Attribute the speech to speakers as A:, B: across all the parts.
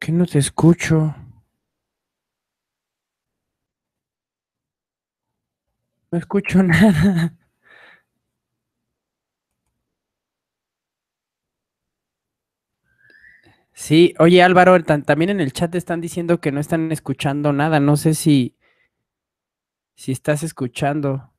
A: que no te escucho? No escucho nada. Sí, oye Álvaro, también en el chat están diciendo que no están escuchando nada. No sé si, si estás escuchando.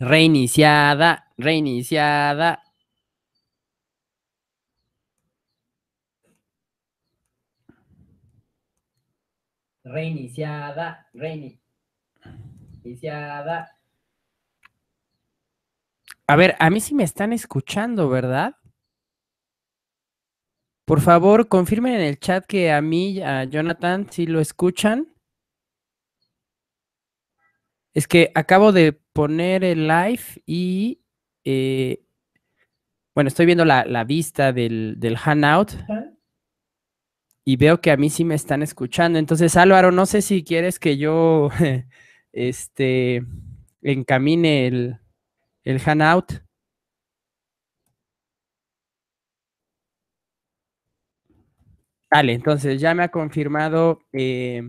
A: Reiniciada, reiniciada. Reiniciada, reiniciada. A ver, a mí sí me están escuchando, ¿verdad? Por favor, confirmen en el chat que a mí, a Jonathan, sí lo escuchan. Es que acabo de poner el live y, eh, bueno, estoy viendo la, vista del, del hangout y veo que a mí sí me están escuchando. Entonces, Álvaro, no sé si quieres que yo este, encamine el, el hangout. Vale, entonces ya me ha confirmado eh,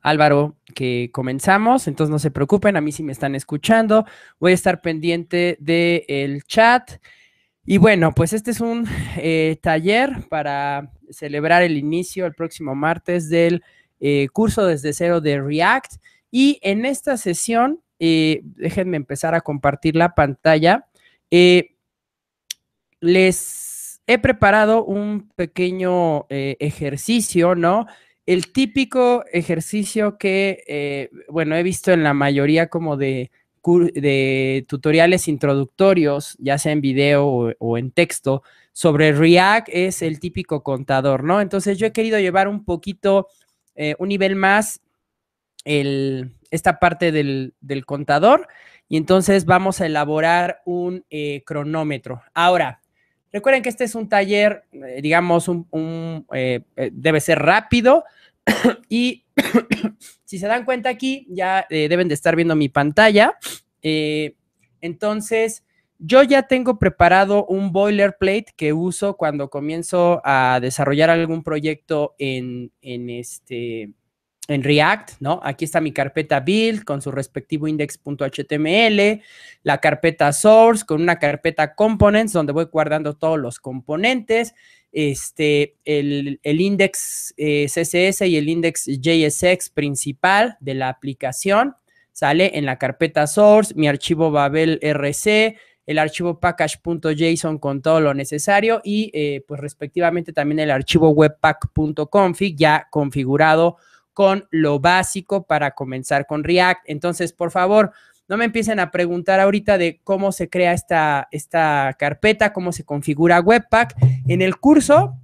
A: Álvaro que comenzamos. Entonces no se preocupen, a mí sí me están escuchando. Voy a estar pendiente del chat. Y bueno, pues este es un eh, taller para celebrar el inicio el próximo martes del eh, curso desde cero de React. Y en esta sesión, eh, déjenme empezar a compartir la pantalla. les he preparado un pequeño ejercicio, ¿no? el típico ejercicio que, eh, bueno, he visto en la mayoría como de, tutoriales introductorios, ya sea en video o, en texto, sobre React es el típico contador, ¿no? Entonces yo he querido llevar un poquito, eh, un nivel más, esta parte del, contador y entonces vamos a elaborar un eh, cronómetro. Ahora, recuerden que este es un taller, digamos, un, debe ser rápido, y si se dan cuenta aquí, ya eh, deben de estar viendo mi pantalla. Eh, entonces, yo ya tengo preparado un boilerplate que uso cuando comienzo a desarrollar algún proyecto en, este, en React, ¿no? Aquí está mi carpeta build con su respectivo index.html, la carpeta source con una carpeta components donde voy guardando todos los componentes este, el, index eh, CSS y el index JSX principal de la aplicación. Sale en la carpeta source, mi archivo Babel el archivo package.json con todo lo necesario y eh, pues respectivamente también el archivo webpack.config ya configurado con lo básico para comenzar con React. Entonces, por favor, no me empiecen a preguntar ahorita de cómo se crea esta, esta carpeta, cómo se configura Webpack. En el curso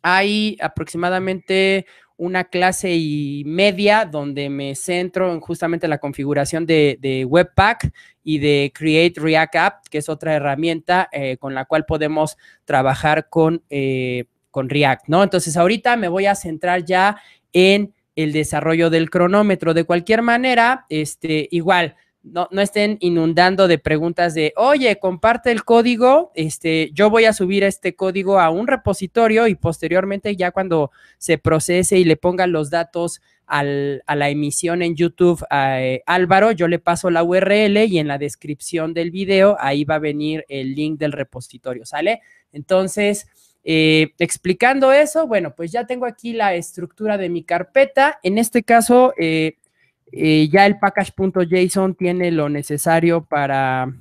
A: hay aproximadamente una clase y media donde me centro en justamente la configuración de, Webpack y de Create React App, que es otra herramienta eh, con la cual podemos trabajar con, eh, con React, ¿no? Entonces, ahorita me voy a centrar ya en el desarrollo del cronómetro. De cualquier manera, este, igual, no, estén inundando de preguntas de, oye, comparte el código, este, yo voy a subir este código a un repositorio y posteriormente ya cuando se procese y le pongan los datos a la emisión en YouTube eh, Álvaro, yo le paso la URL y en la descripción del video ahí va a venir el link del repositorio, ¿sale? Entonces... Eh, explicando eso, bueno, pues ya tengo aquí la estructura de mi carpeta. En este caso, eh, eh, ya el package.json tiene lo necesario para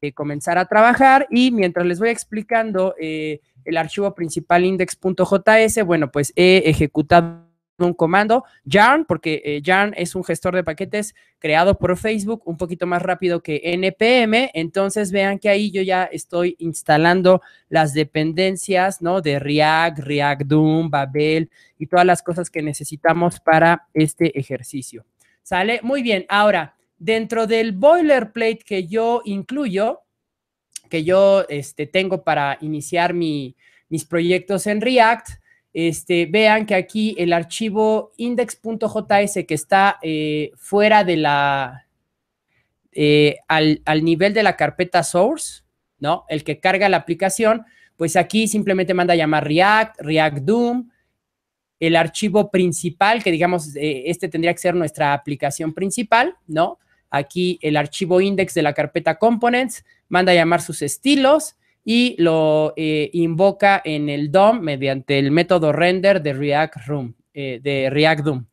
A: eh, comenzar a trabajar y mientras les voy explicando eh, el archivo principal index.js, bueno, pues he ejecutado un comando yarn, porque yarn es un gestor de paquetes creado por Facebook un poquito más rápido que npm, entonces vean que ahí yo ya estoy instalando las dependencias, ¿no? De React, React Doom, Babel y todas las cosas que necesitamos para este ejercicio. ¿Sale? Muy bien. Ahora, dentro del boilerplate que yo incluyo, que yo este, tengo para iniciar mis proyectos en React, este, vean que aquí el archivo index.js que está eh, fuera de la, eh, al, al, nivel de la carpeta source, ¿no? El que carga la aplicación, pues aquí simplemente manda a llamar React, React Doom, el archivo principal, que digamos, eh, este tendría que ser nuestra aplicación principal, ¿no? Aquí el archivo index de la carpeta components, manda a llamar sus estilos y lo eh, invoca en el DOM mediante el método render de React Room, eh, de React DOM.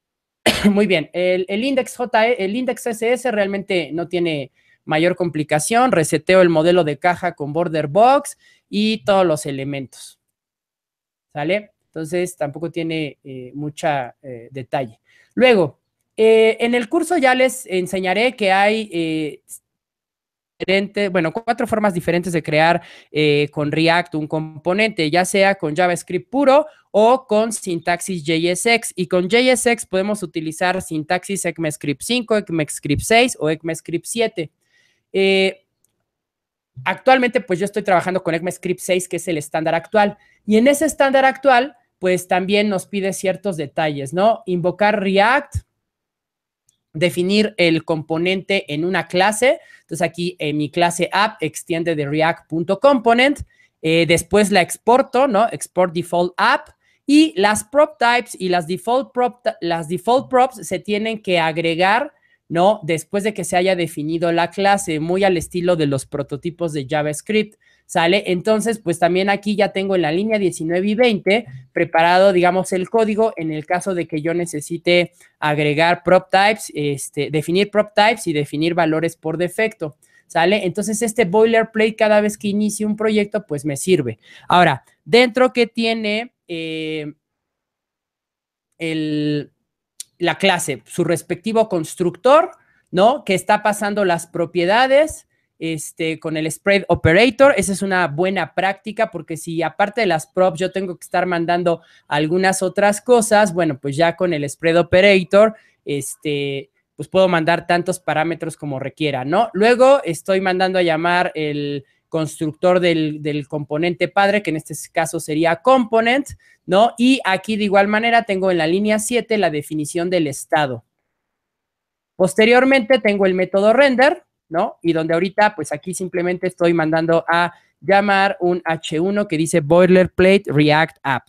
A: Muy bien, el, el index js e, el index SS realmente no tiene mayor complicación, reseteo el modelo de caja con border box y todos los elementos. ¿Sale? Entonces, tampoco tiene eh, mucha eh, detalle. Luego, eh, en el curso ya les enseñaré que hay eh, bueno, cuatro formas diferentes de crear con React un componente, ya sea con JavaScript puro o con sintaxis JSX. Y con JSX podemos utilizar sintaxis ECMAScript 5, ECMAScript 6 o ECMAScript 7. actualmente, pues yo estoy trabajando con ECMAScript 6, que es el estándar actual. Y en ese estándar actual pues también nos pide ciertos detalles, ¿no? Invocar React, definir el componente en una clase. Entonces aquí en eh, mi clase app extiende de react.component. Eh, después la exporto, ¿no? Export default app. Y las prop types y las default, prop, las default props se tienen que agregar, ¿no? Después de que se haya definido la clase, muy al estilo de los prototipos de JavaScript. ¿sale? Entonces, pues también aquí ya tengo en la línea 19 y 20 preparado, digamos, el código en el caso de que yo necesite agregar prop types, este, definir prop types y definir valores por defecto. ¿Sale? Entonces este boilerplate cada vez que inicie un proyecto, pues me sirve. Ahora, dentro que tiene eh, la clase, su respectivo constructor, ¿no? Que está pasando las propiedades, este, con el spread operator. Esa es una buena práctica porque si aparte de las props yo tengo que estar mandando algunas otras cosas, bueno, pues ya con el spread operator, este, pues puedo mandar tantos parámetros como requiera, ¿no? Luego estoy mandando a llamar el constructor del, del componente padre, que en este caso sería component, ¿no? Y aquí de igual manera tengo en la línea 7 la definición del estado. Posteriormente tengo el método render, ¿no? Y donde ahorita, pues aquí simplemente estoy mandando a llamar un H1 que dice Boilerplate React App.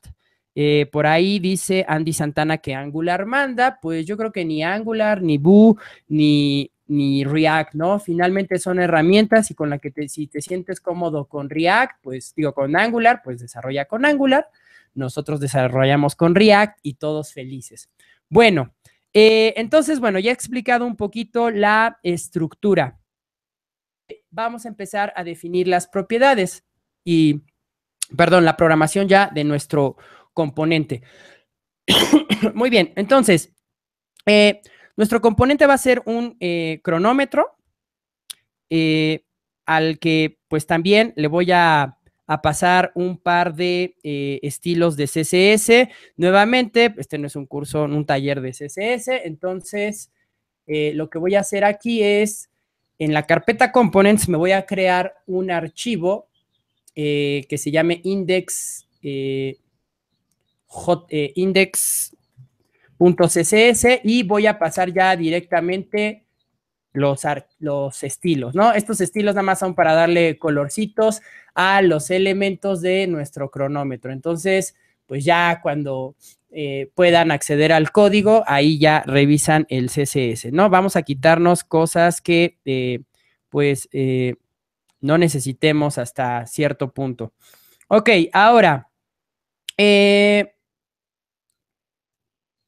A: Eh, por ahí dice Andy Santana que Angular manda, pues yo creo que ni Angular, ni Boo, ni, ni React, ¿no? Finalmente son herramientas y con las que si te sientes cómodo con React, pues digo con Angular, pues desarrolla con Angular. Nosotros desarrollamos con React y todos felices. Bueno, eh, entonces, bueno, ya he explicado un poquito la estructura vamos a empezar a definir las propiedades y, perdón, la programación ya de nuestro componente. Muy bien, entonces, eh, nuestro componente va a ser un eh, cronómetro eh, al que pues también le voy a, a pasar un par de estilos de CSS. Nuevamente, este no es un curso, un taller de CSS, entonces lo que voy a hacer aquí es en la carpeta components me voy a crear un archivo eh, que se llame index eh, eh, index.css y voy a pasar ya directamente los, los estilos, ¿no? Estos estilos nada más son para darle colorcitos a los elementos de nuestro cronómetro. Entonces, pues ya cuando eh, puedan acceder al código, ahí ya revisan el CSS, ¿no? Vamos a quitarnos cosas que, eh, pues, eh, no necesitemos hasta cierto punto. Ok, ahora,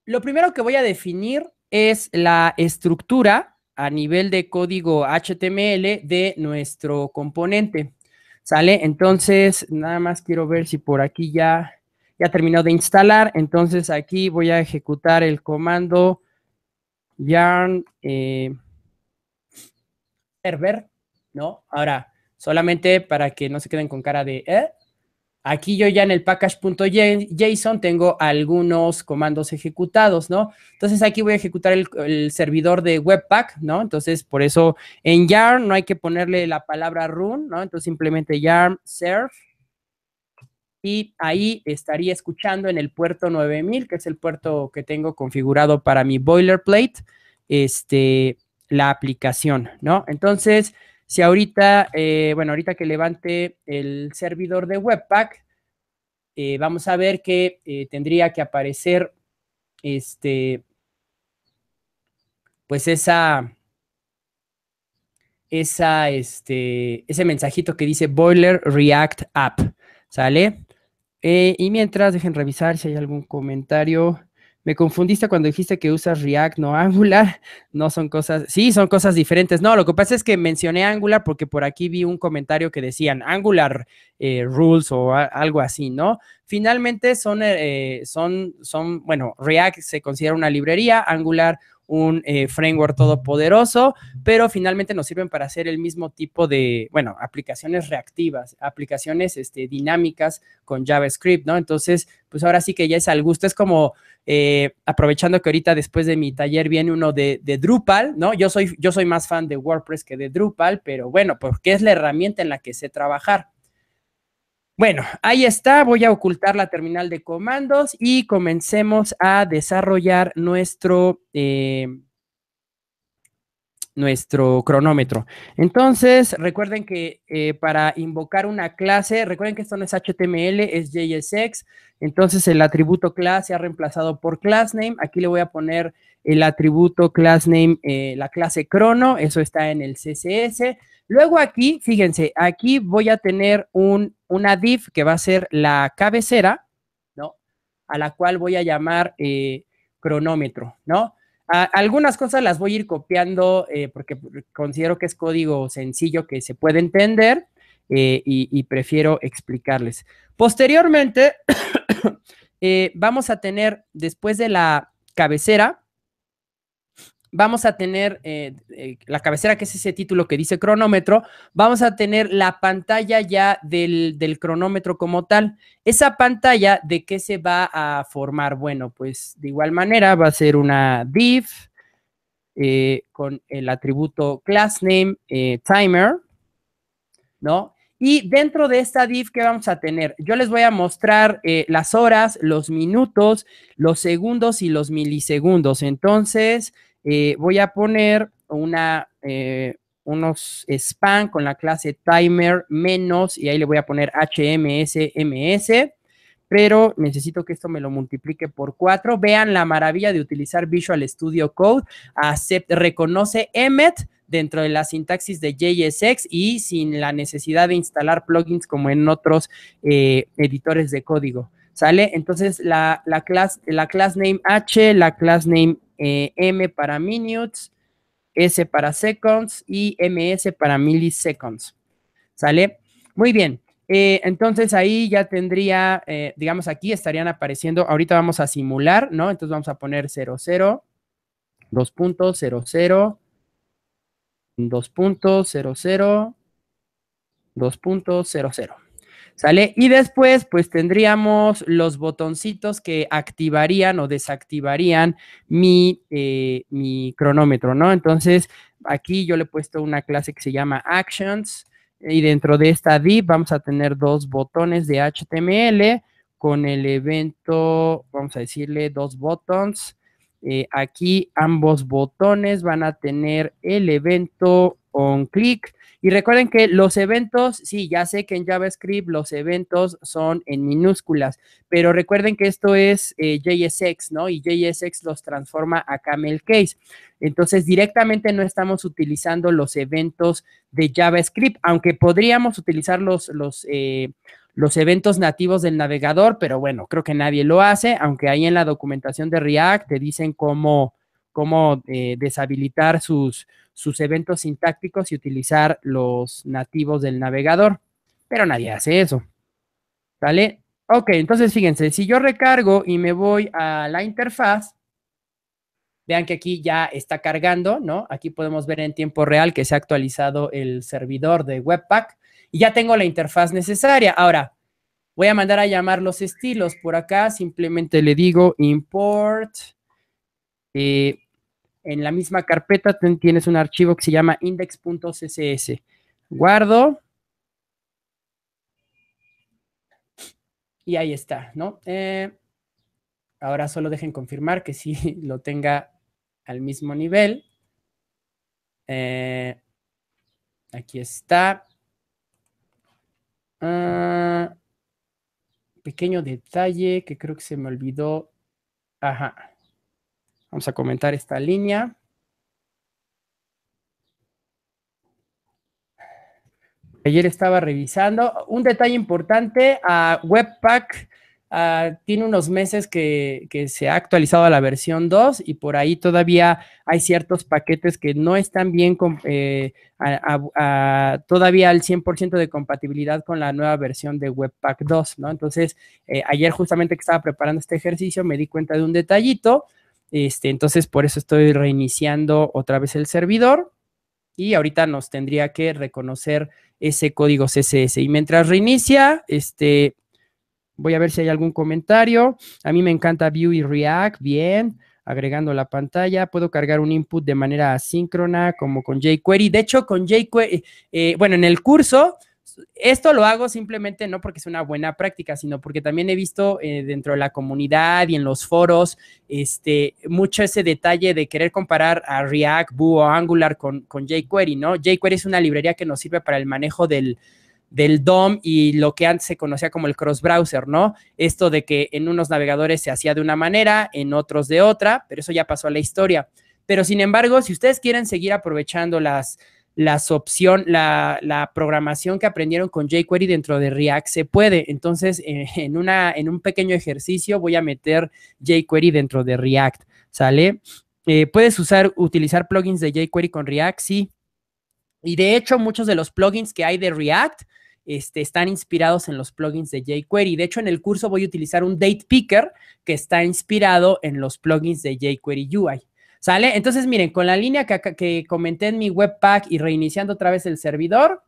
A: lo primero que voy a definir es la estructura a nivel de código HTML de nuestro componente, ¿sale? Entonces, nada más quiero ver si por aquí ya ya terminó de instalar, entonces aquí voy a ejecutar el comando yarn eh, server, ¿no? Ahora, solamente para que no se queden con cara de, ¿eh? Aquí yo ya en el package.json tengo algunos comandos ejecutados, ¿no? Entonces aquí voy a ejecutar el, servidor de Webpack, ¿no? Entonces por eso en yarn no hay que ponerle la palabra run, ¿no? Entonces simplemente yarn serve y ahí estaría escuchando en el puerto 9000, que es el puerto que tengo configurado para mi boilerplate, este, la aplicación, ¿no? Entonces, si ahorita, eh, bueno, ahorita que levante el servidor de Webpack, eh, vamos a ver que eh, tendría que aparecer, este, pues esa, esa, este, ese mensajito que dice Boiler React App, ¿sale? Eh, y mientras, dejen revisar si hay algún comentario. Me confundiste cuando dijiste que usas React, no Angular. No son cosas, sí, son cosas diferentes. No, lo que pasa es que mencioné Angular porque por aquí vi un comentario que decían Angular eh, Rules o algo así, ¿no? Finalmente son, eh, son, son, bueno, React se considera una librería, Angular un eh, framework todopoderoso, pero finalmente nos sirven para hacer el mismo tipo de, bueno, aplicaciones reactivas, aplicaciones este, dinámicas con JavaScript, ¿no? Entonces, pues ahora sí que ya es al gusto, es como eh, aprovechando que ahorita después de mi taller viene uno de, de, Drupal, ¿no? Yo soy, yo soy más fan de WordPress que de Drupal, pero bueno, porque es la herramienta en la que sé trabajar. Bueno, ahí está, voy a ocultar la terminal de comandos y comencemos a desarrollar nuestro, eh, nuestro cronómetro. Entonces, recuerden que eh, para invocar una clase, recuerden que esto no es HTML, es JSX, entonces el atributo class se ha reemplazado por className, aquí le voy a poner el atributo className, eh, la clase crono, eso está en el CSS, Luego aquí, fíjense, aquí voy a tener un, una div que va a ser la cabecera, ¿no? A la cual voy a llamar eh, cronómetro, ¿no? algunas cosas las voy a ir copiando eh, porque considero que es código sencillo que se puede entender eh, y, prefiero explicarles. Posteriormente, vamos a tener, después de la cabecera, vamos a tener eh, eh, la cabecera, que es ese título que dice cronómetro, vamos a tener la pantalla ya del, cronómetro como tal. Esa pantalla, ¿de qué se va a formar? Bueno, pues de igual manera va a ser una div eh, con el atributo class name timer, ¿no? Y dentro de esta div, ¿qué vamos a tener? Yo les voy a mostrar eh, las horas, los minutos, los segundos y los milisegundos. Entonces, eh, voy a poner una, eh, unos span con la clase timer menos, y ahí le voy a poner HMSMS pero necesito que esto me lo multiplique por cuatro. Vean la maravilla de utilizar Visual Studio Code. Acept, reconoce Emmet, dentro de la sintaxis de JSX y sin la necesidad de instalar plugins como en otros eh, editores de código. ¿Sale? Entonces la, la, class, la class name H, la class name eh, M para minutes, S para seconds y MS para milliseconds. ¿Sale? Muy bien. Eh, entonces ahí ya tendría, digamos, aquí estarían apareciendo, ahorita vamos a simular, ¿no? Entonces vamos a poner 00, 2.00, 2.00, 2.00. ¿Sale? Y después, pues tendríamos los botoncitos que activarían o desactivarían mi, eh, mi cronómetro, ¿no? Entonces, aquí yo le he puesto una clase que se llama Actions y dentro de esta div vamos a tener dos botones de HTML con el evento, vamos a decirle dos botones eh, aquí ambos botones van a tener el evento on click. Y recuerden que los eventos, sí, ya sé que en JavaScript los eventos son en minúsculas, pero recuerden que esto es eh, JSX, ¿no? Y JSX los transforma a Camel Case. Entonces, directamente no estamos utilizando los eventos de JavaScript, aunque podríamos utilizar los, eh, los eventos nativos del navegador, pero bueno, creo que nadie lo hace, aunque ahí en la documentación de React te dicen cómo, eh, deshabilitar sus, sus eventos sintácticos y utilizar los nativos del navegador, pero nadie hace eso. ¿Sale? Ok, entonces fíjense, si yo recargo y me voy a la interfaz, Vean que aquí ya está cargando, ¿no? Aquí podemos ver en tiempo real que se ha actualizado el servidor de Webpack y ya tengo la interfaz necesaria. Ahora, voy a mandar a llamar los estilos. Por acá simplemente le digo import. Eh, en la misma carpeta tienes un archivo que se llama index.css. Guardo. Y ahí está, ¿no? Eh, ahora solo dejen confirmar que sí lo tenga al mismo nivel. Eh, aquí está. Ah, pequeño detalle que creo que se me olvidó. Ajá. Vamos a comentar esta línea. Ayer estaba revisando. Un detalle importante a Webpack Ah, tiene unos meses que, se ha actualizado a la versión 2 y por ahí todavía hay ciertos paquetes que no están bien eh, todavía al 100% de compatibilidad con la nueva versión de Webpack 2, ¿no? Entonces, eh, ayer justamente que estaba preparando este ejercicio me di cuenta de un detallito, este, entonces por eso estoy reiniciando otra vez el servidor y ahorita nos tendría que reconocer ese código CSS. Y mientras reinicia, este, Voy a ver si hay algún comentario. A mí me encanta Vue y React, bien. Agregando la pantalla, puedo cargar un input de manera asíncrona, como con jQuery. De hecho, con jQuery, eh, bueno, en el curso, esto lo hago simplemente no porque es una buena práctica, sino porque también he visto eh, dentro de la comunidad y en los foros este, mucho ese detalle de querer comparar a React, Vue o Angular con, con jQuery, ¿no? jQuery es una librería que nos sirve para el manejo del, del DOM y lo que antes se conocía como el cross-browser, ¿no? Esto de que en unos navegadores se hacía de una manera, en otros de otra, pero eso ya pasó a la historia. Pero sin embargo, si ustedes quieren seguir aprovechando las, las la, programación que aprendieron con jQuery dentro de React se puede. Entonces, eh, en, una, en un pequeño ejercicio voy a meter jQuery dentro de React, ¿sale? Eh, ¿Puedes usar, utilizar plugins de jQuery con React? Sí. Y de hecho, muchos de los plugins que hay de React este, están inspirados en los plugins de jQuery. De hecho, en el curso voy a utilizar un date picker que está inspirado en los plugins de jQuery UI. ¿Sale? Entonces, miren, con la línea que, que comenté en mi webpack y reiniciando otra vez el servidor,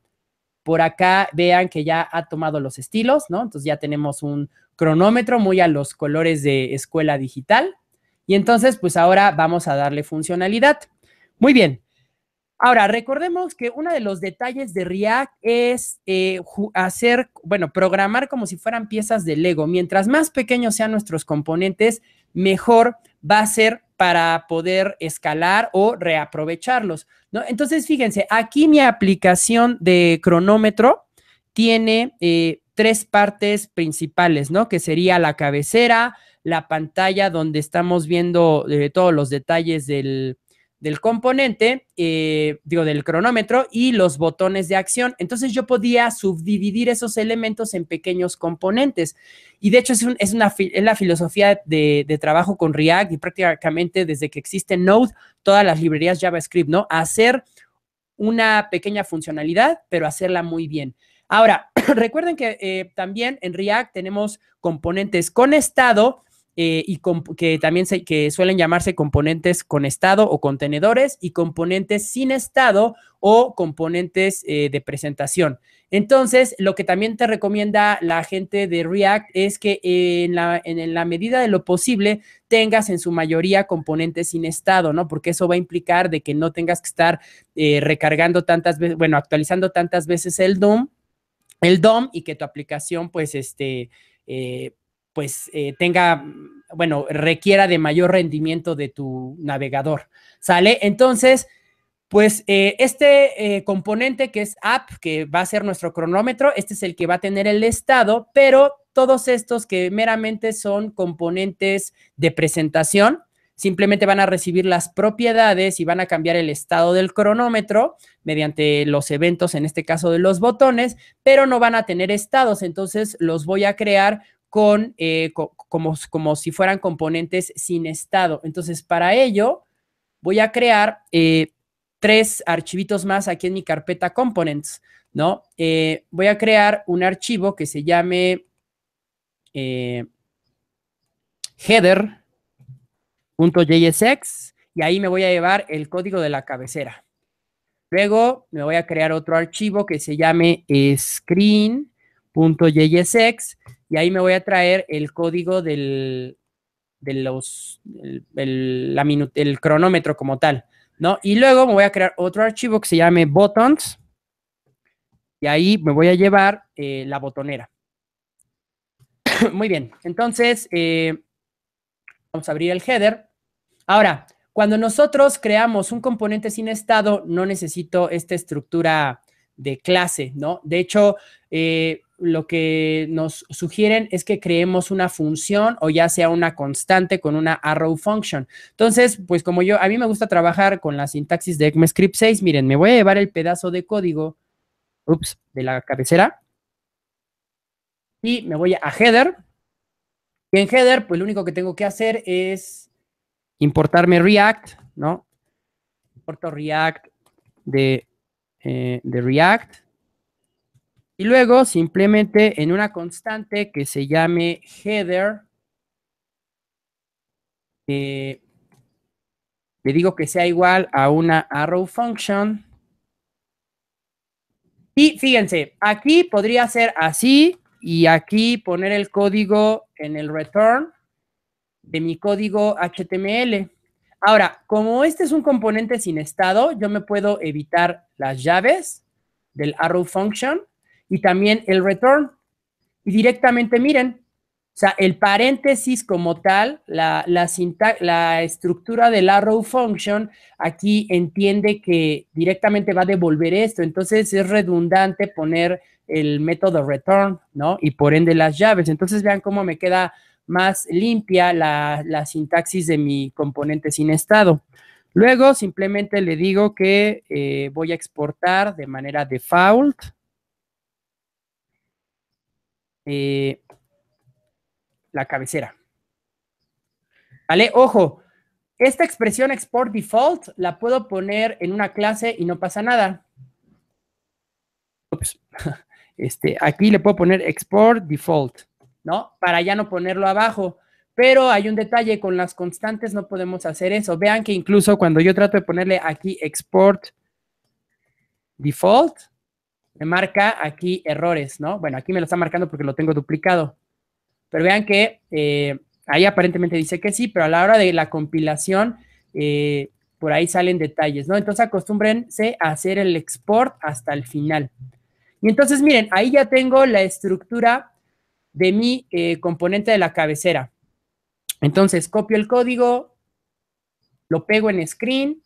A: por acá vean que ya ha tomado los estilos, ¿no? Entonces ya tenemos un cronómetro muy a los colores de escuela digital. Y entonces, pues ahora vamos a darle funcionalidad. Muy bien, Ahora, recordemos que uno de los detalles de React es eh, hacer, bueno, programar como si fueran piezas de Lego. Mientras más pequeños sean nuestros componentes, mejor va a ser para poder escalar o reaprovecharlos. ¿no? Entonces, fíjense, aquí mi aplicación de cronómetro tiene eh, tres partes principales, ¿no? Que sería la cabecera, la pantalla donde estamos viendo eh, todos los detalles del, del componente, eh, digo, del cronómetro y los botones de acción. Entonces yo podía subdividir esos elementos en pequeños componentes. Y de hecho es, una, la filosofía de, trabajo con React y prácticamente desde que existe Node, todas las librerías JavaScript, ¿no? Hacer una pequeña funcionalidad, pero hacerla muy bien. Ahora, recuerden que eh, también en React tenemos componentes con estado eh, y que también que suelen llamarse componentes con estado o contenedores y componentes sin estado o componentes eh, de presentación. Entonces, lo que también te recomienda la gente de React es que en, la, medida de lo posible tengas en su mayoría componentes sin estado, ¿no? Porque eso va a implicar de que no tengas que estar eh, recargando tantas veces, bueno, actualizando tantas veces el DOM, el DOM y que tu aplicación, pues, este, pues eh, tenga, bueno, requiera de mayor rendimiento de tu navegador, ¿sale? Entonces, pues eh, este eh, componente que es app, que va a ser nuestro cronómetro, este es el que va a tener el estado, pero todos estos que meramente son componentes de presentación, simplemente van a recibir las propiedades y van a cambiar el estado del cronómetro mediante los eventos, en este caso de los botones, pero no van a tener estados, entonces los voy a crear con, eh, como, si fueran componentes sin estado. Entonces, para ello, voy a crear eh, tres archivitos más aquí en mi carpeta components, ¿no? Eh, voy a crear un archivo que se llame header.jsx y ahí me voy a llevar el código de la cabecera. Luego me voy a crear otro archivo que se llame screen.jsx y ahí me voy a traer el código del, de los, cronómetro como tal, ¿no? Y luego me voy a crear otro archivo que se llame buttons y ahí me voy a llevar eh, la botonera. Muy bien, entonces eh, vamos a abrir el header. Ahora, cuando nosotros creamos un componente sin estado, no necesito esta estructura de clase, ¿no? De hecho, eh, lo que nos sugieren es que creemos una función o ya sea una constante con una arrow function. Entonces, pues como yo, a mí me gusta trabajar con la sintaxis de ECMAScript 6, miren, me voy a llevar el pedazo de código, ups, de la cabecera, y me voy a header, y en header, pues lo único que tengo que hacer es importarme React, ¿no? Importo React de, eh, de React, y luego simplemente en una constante que se llame header, eh, le digo que sea igual a una arrow function. Y fíjense, aquí podría ser así y aquí poner el código en el return de mi código HTML. Ahora, como este es un componente sin estado, yo me puedo evitar las llaves del arrow function y también el return. Y directamente miren, o sea, el paréntesis como tal, la, la, la estructura del arrow function, aquí entiende que directamente va a devolver esto. Entonces es redundante poner el método return, ¿no? Y por ende las llaves. Entonces vean cómo me queda más limpia la, sintaxis de mi componente sin estado. Luego simplemente le digo que eh, voy a exportar de manera default eh, la cabecera. ¿Vale? Ojo, esta expresión export default la puedo poner en una clase y no pasa nada. Pues, este, aquí le puedo poner export default, ¿no? Para ya no ponerlo abajo. Pero hay un detalle, con las constantes no podemos hacer eso. Vean que incluso cuando yo trato de ponerle aquí export default, me marca aquí errores, ¿no? Bueno, aquí me lo está marcando porque lo tengo duplicado. Pero vean que eh, ahí aparentemente dice que sí, pero a la hora de la compilación, eh, por ahí salen detalles, ¿no? Entonces acostúmbrense a hacer el export hasta el final. Y entonces, miren, ahí ya tengo la estructura de mi eh, componente de la cabecera. Entonces, copio el código, lo pego en screen,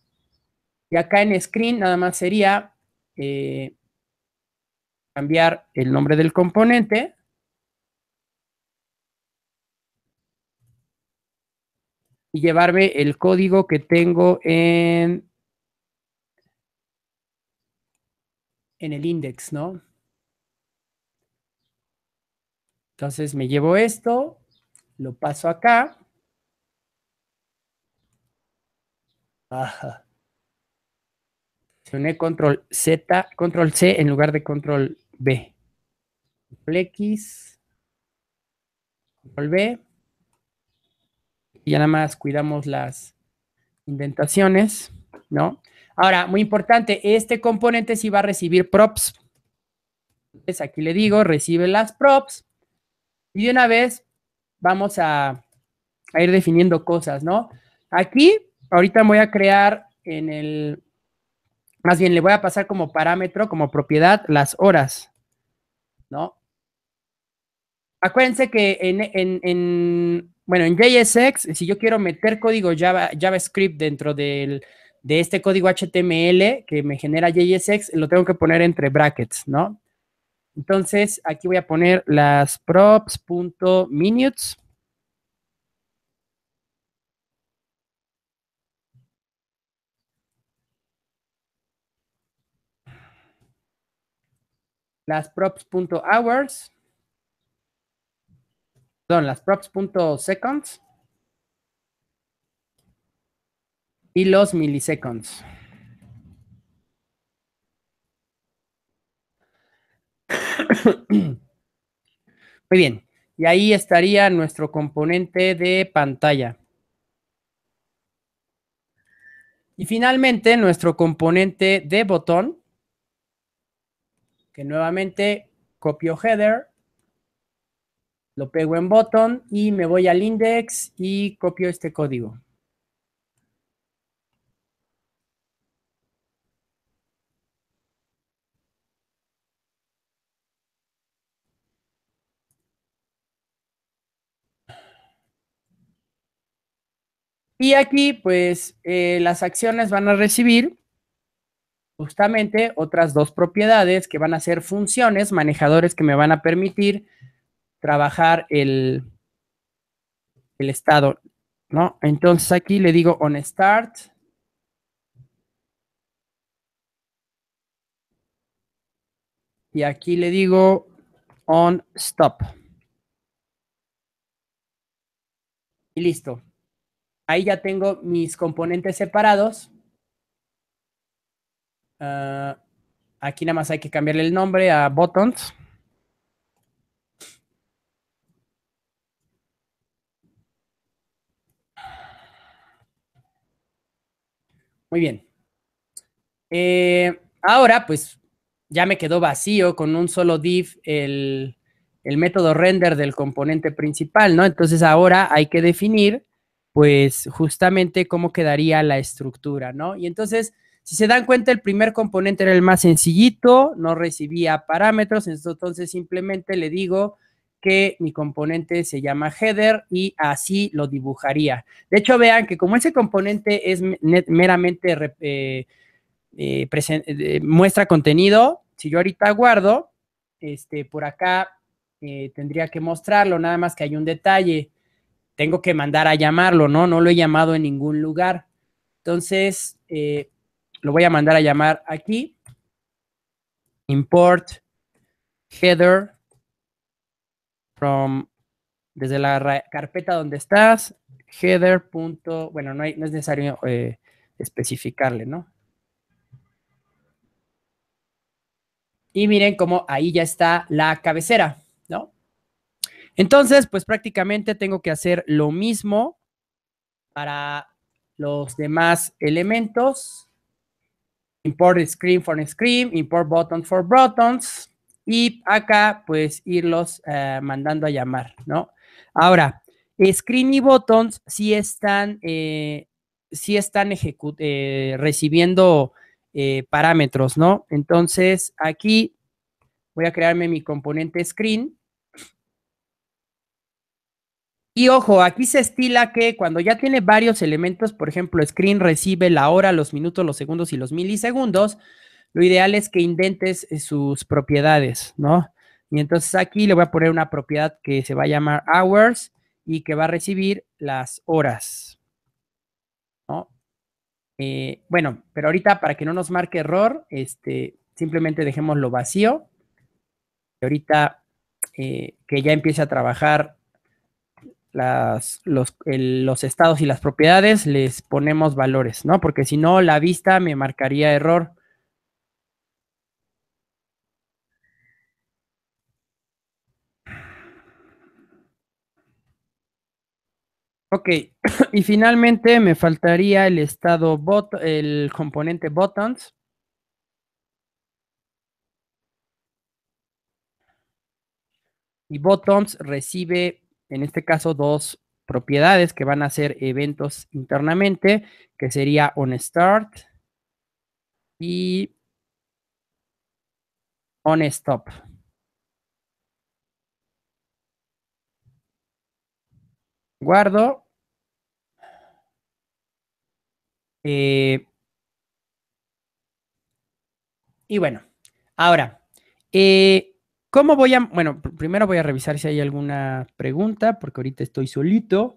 A: y acá en screen nada más sería cambiar el nombre del componente. Y llevarme el código que tengo en, en el index, ¿no? Entonces me llevo esto, lo paso acá. Ajá control Z, control C en lugar de control B. Control X, control B. Y ya nada más cuidamos las indentaciones, ¿no? Ahora, muy importante, este componente sí va a recibir props. Entonces aquí le digo, recibe las props. Y de una vez vamos a, a ir definiendo cosas, ¿no? Aquí, ahorita voy a crear en el más bien, le voy a pasar como parámetro, como propiedad, las horas, ¿no? Acuérdense que en, bueno, en JSX, si yo quiero meter código JavaScript dentro de este código HTML que me genera JSX, lo tengo que poner entre brackets, ¿no? Entonces, aquí voy a poner las props.minutes. las props.hours, perdón, las props.seconds y los milliseconds. Muy bien, y ahí estaría nuestro componente de pantalla. Y finalmente, nuestro componente de botón nuevamente copio header, lo pego en button y me voy al index y copio este código. Y aquí, pues, eh, las acciones van a recibir justamente otras dos propiedades que van a ser funciones, manejadores que me van a permitir trabajar el, el estado, ¿no? Entonces aquí le digo on start. Y aquí le digo on stop. Y listo. Ahí ya tengo mis componentes separados Ah, aquí nada más hay que cambiarle el nombre a Buttons. Muy bien. Eh, ahora, pues, ya me quedó vacío con un solo div el, el, método render del componente principal, ¿no? Entonces, ahora hay que definir, pues, justamente cómo quedaría la estructura, ¿no? Y entonces, si se dan cuenta, el primer componente era el más sencillito, no recibía parámetros, entonces simplemente le digo que mi componente se llama header y así lo dibujaría. De hecho, vean que como ese componente es meramente eh, eh, eh, muestra contenido, si yo ahorita guardo, este, por acá tendría que mostrarlo, nada más que hay un detalle, tengo que mandar a llamarlo, ¿no? No lo he llamado en ningún lugar. Entonces, lo voy a mandar a llamar aquí, import header from, desde la carpeta donde estás, header. Punto, bueno, no, es necesario eh, especificarle, ¿no? Y miren cómo ahí ya está la cabecera, ¿no? Entonces, pues prácticamente tengo que hacer lo mismo para los demás elementos import screen for screen, import button for buttons y acá pues irlos eh, mandando a llamar, ¿no? Ahora, screen y buttons sí están, eh, están eh, recibiendo parámetros, ¿no? Entonces aquí voy a crearme mi componente screen y ojo, aquí se estila que cuando ya tiene varios elementos, por ejemplo, screen recibe la hora, los minutos, los segundos y los milisegundos, lo ideal es que indentes eh, sus propiedades, ¿no? Y entonces aquí le voy a poner una propiedad que se va a llamar hours y que va a recibir las horas, ¿no? Eh, bueno, pero ahorita para que no nos marque error, este, simplemente dejémoslo vacío. Y ahorita eh, que ya empiece a trabajar las, los, estados y las propiedades, les ponemos valores, ¿no? Porque si no, la vista me marcaría error. Ok, y finalmente me faltaría el estado el componente buttons. Y buttons recibe en este caso, dos propiedades que van a ser eventos internamente, que sería onStart y onStop. Guardo. Eh, y bueno, ahora, eh, ¿Cómo voy a...? Bueno, primero voy a revisar si hay alguna pregunta, porque ahorita estoy solito.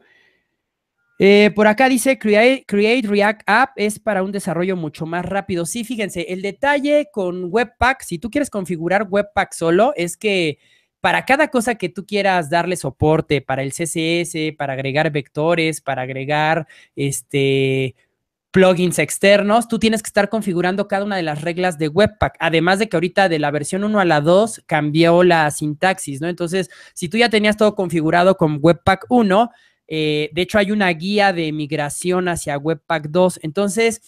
A: Eh, por acá dice, create, create, React App es para un desarrollo mucho más rápido. Sí, fíjense, el detalle con Webpack, si tú quieres configurar Webpack solo, es que para cada cosa que tú quieras darle soporte, para el CSS, para agregar vectores, para agregar este plugins externos, tú tienes que estar configurando cada una de las reglas de Webpack. Además de que ahorita de la versión 1 a la 2 cambió la sintaxis, ¿no? Entonces, si tú ya tenías todo configurado con Webpack 1, eh, de hecho hay una guía de migración hacia Webpack 2. Entonces,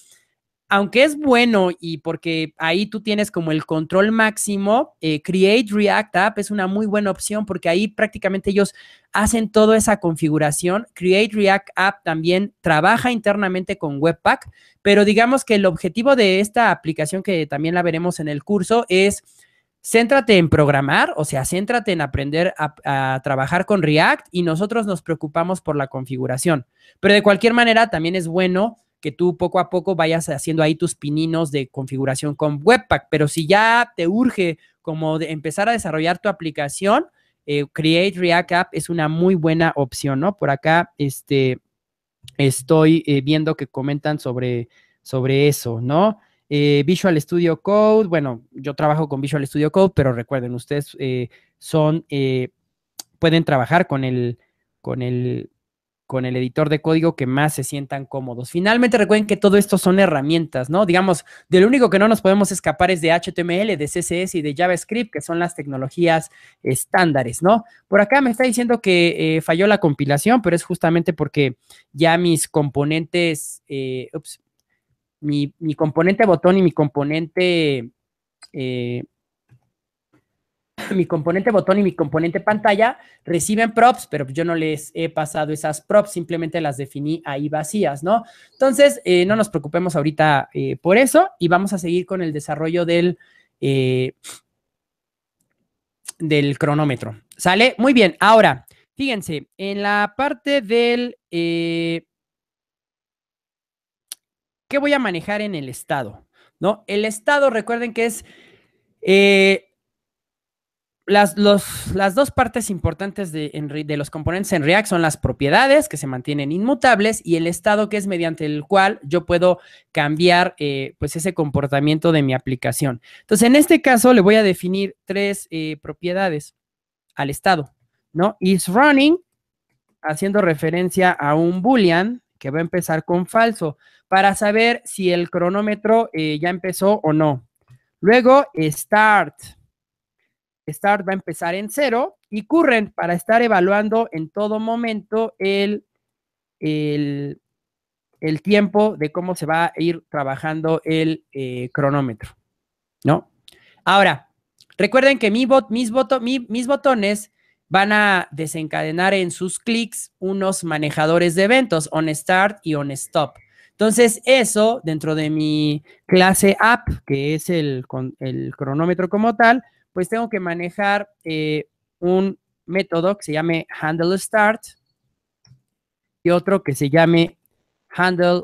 A: aunque es bueno y porque ahí tú tienes como el control máximo, eh, Create React App es una muy buena opción porque ahí prácticamente ellos hacen toda esa configuración. Create React App también trabaja internamente con Webpack, pero digamos que el objetivo de esta aplicación, que también la veremos en el curso, es céntrate en programar, o sea, céntrate en aprender a, trabajar con React y nosotros nos preocupamos por la configuración. Pero de cualquier manera, también es bueno que tú poco a poco vayas haciendo ahí tus pininos de configuración con Webpack. Pero si ya te urge como empezar a desarrollar tu aplicación, eh, Create React App es una muy buena opción, ¿no? Por acá este, estoy eh, viendo que comentan sobre, sobre eso, ¿no? Eh, Visual Studio Code, bueno, yo trabajo con Visual Studio Code, pero recuerden, ustedes son, pueden trabajar con el, con el, con el editor de código que más se sientan cómodos. Finalmente recuerden que todo esto son herramientas, ¿no? Digamos, de lo único que no nos podemos escapar es de HTML, de CSS y de JavaScript, que son las tecnologías estándares, ¿no? Por acá me está diciendo que eh, falló la compilación, pero es justamente porque ya mis componentes, eh, ups, mi, mi, componente botón y mi componente... Eh, mi componente botón y mi componente pantalla reciben props, pero yo no les he pasado esas props, simplemente las definí ahí vacías, ¿no? Entonces, eh, no nos preocupemos ahorita eh, por eso y vamos a seguir con el desarrollo del, eh, del cronómetro. ¿Sale? Muy bien, ahora, fíjense, en la parte del... ¿Qué voy a manejar en el estado? ¿No? El estado, recuerden que es las, dos partes importantes de, los componentes en React son las propiedades que se mantienen inmutables y el estado que es mediante el cual yo puedo cambiar eh, pues ese comportamiento de mi aplicación. Entonces, en este caso le voy a definir tres eh, propiedades al estado, ¿no? Is running, haciendo referencia a un boolean que va a empezar con falso para saber si el cronómetro eh, ya empezó o no. Luego, start start va a empezar en cero y current para estar evaluando en todo momento el, tiempo de cómo se va a ir trabajando el eh, cronómetro, ¿no? Ahora, recuerden que mi bot, mis, botones van a desencadenar en sus clics unos manejadores de eventos, on start y on stop. Entonces, eso dentro de mi clase app, que es el, el cronómetro como tal, pues tengo que manejar eh, un método que se llame handle start y otro que se llame handle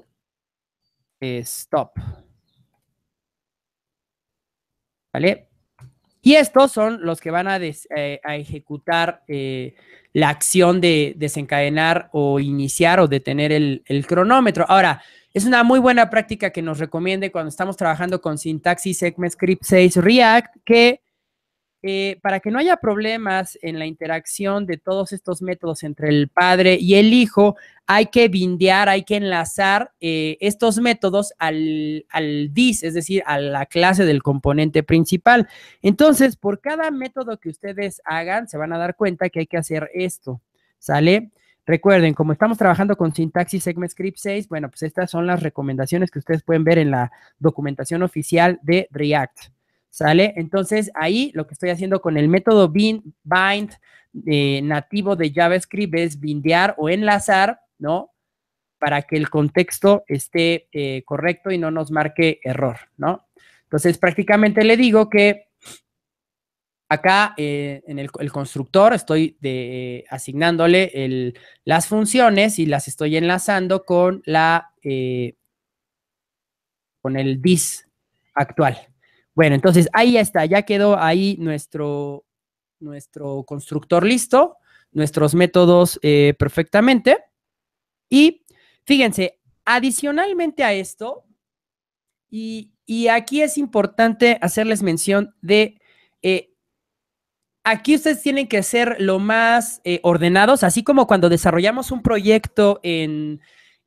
A: eh, stop. ¿Vale? Y estos son los que van a, eh, ejecutar la acción de desencadenar o iniciar o detener el, cronómetro. Ahora, es una muy buena práctica que nos recomiende cuando estamos trabajando con sintaxis script 6 React que eh, para que no haya problemas en la interacción de todos estos métodos entre el padre y el hijo, hay que bindear, hay que enlazar eh, estos métodos al, DIS, es decir, a la clase del componente principal. Entonces, por cada método que ustedes hagan, se van a dar cuenta que hay que hacer esto, ¿sale? Recuerden, como estamos trabajando con sintaxis script 6, bueno, pues estas son las recomendaciones que ustedes pueden ver en la documentación oficial de React. ¿Sale? Entonces ahí lo que estoy haciendo con el método bind, eh, nativo de JavaScript es bindear o enlazar, ¿no? Para que el contexto esté eh, correcto y no nos marque error, ¿no? Entonces prácticamente le digo que acá eh, en el, constructor estoy asignándole las funciones y las estoy enlazando con la con el dis actual, bueno, entonces ahí ya está, ya quedó ahí nuestro, nuestro constructor listo, nuestros métodos eh, perfectamente. Y fíjense, adicionalmente a esto, y, aquí es importante hacerles mención de, eh, aquí ustedes tienen que ser lo más eh, ordenados, así como cuando desarrollamos un proyecto en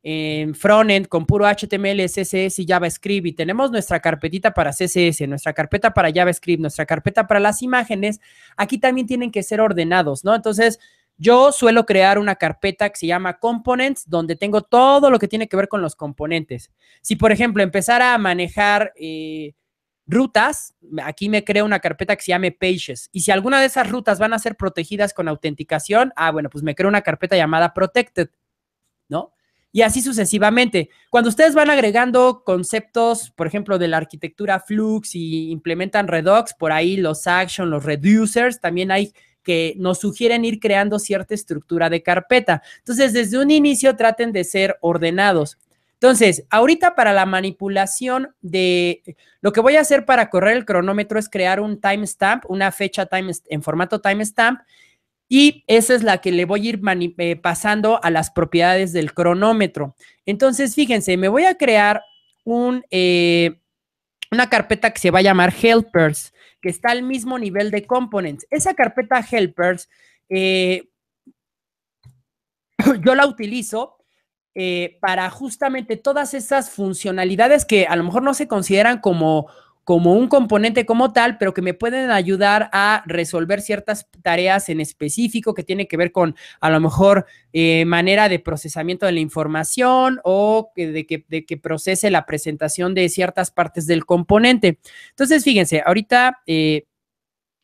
A: en frontend con puro HTML, CSS y JavaScript y tenemos nuestra carpetita para CSS, nuestra carpeta para JavaScript, nuestra carpeta para las imágenes, aquí también tienen que ser ordenados, ¿no? Entonces, yo suelo crear una carpeta que se llama Components, donde tengo todo lo que tiene que ver con los componentes. Si, por ejemplo, empezara a manejar eh, rutas, aquí me creo una carpeta que se llame Pages. Y si alguna de esas rutas van a ser protegidas con autenticación, ah, bueno, pues me creo una carpeta llamada Protected, ¿no? y así sucesivamente. Cuando ustedes van agregando conceptos, por ejemplo, de la arquitectura Flux y implementan Redox, por ahí los action, los reducers, también hay que nos sugieren ir creando cierta estructura de carpeta. Entonces, desde un inicio traten de ser ordenados. Entonces, ahorita para la manipulación de lo que voy a hacer para correr el cronómetro es crear un timestamp, una fecha time, en formato timestamp y esa es la que le voy a ir eh, pasando a las propiedades del cronómetro. Entonces, fíjense, me voy a crear eh, una carpeta que se va a llamar helpers, que está al mismo nivel de components. Esa carpeta helpers, eh, yo la utilizo para justamente todas esas funcionalidades que a lo mejor no se consideran como como un componente como tal, pero que me pueden ayudar a resolver ciertas tareas en específico que tiene que ver con a lo mejor eh, manera de procesamiento de la información o de que, de que, procese la presentación de ciertas partes del componente. Entonces, fíjense, ahorita eh,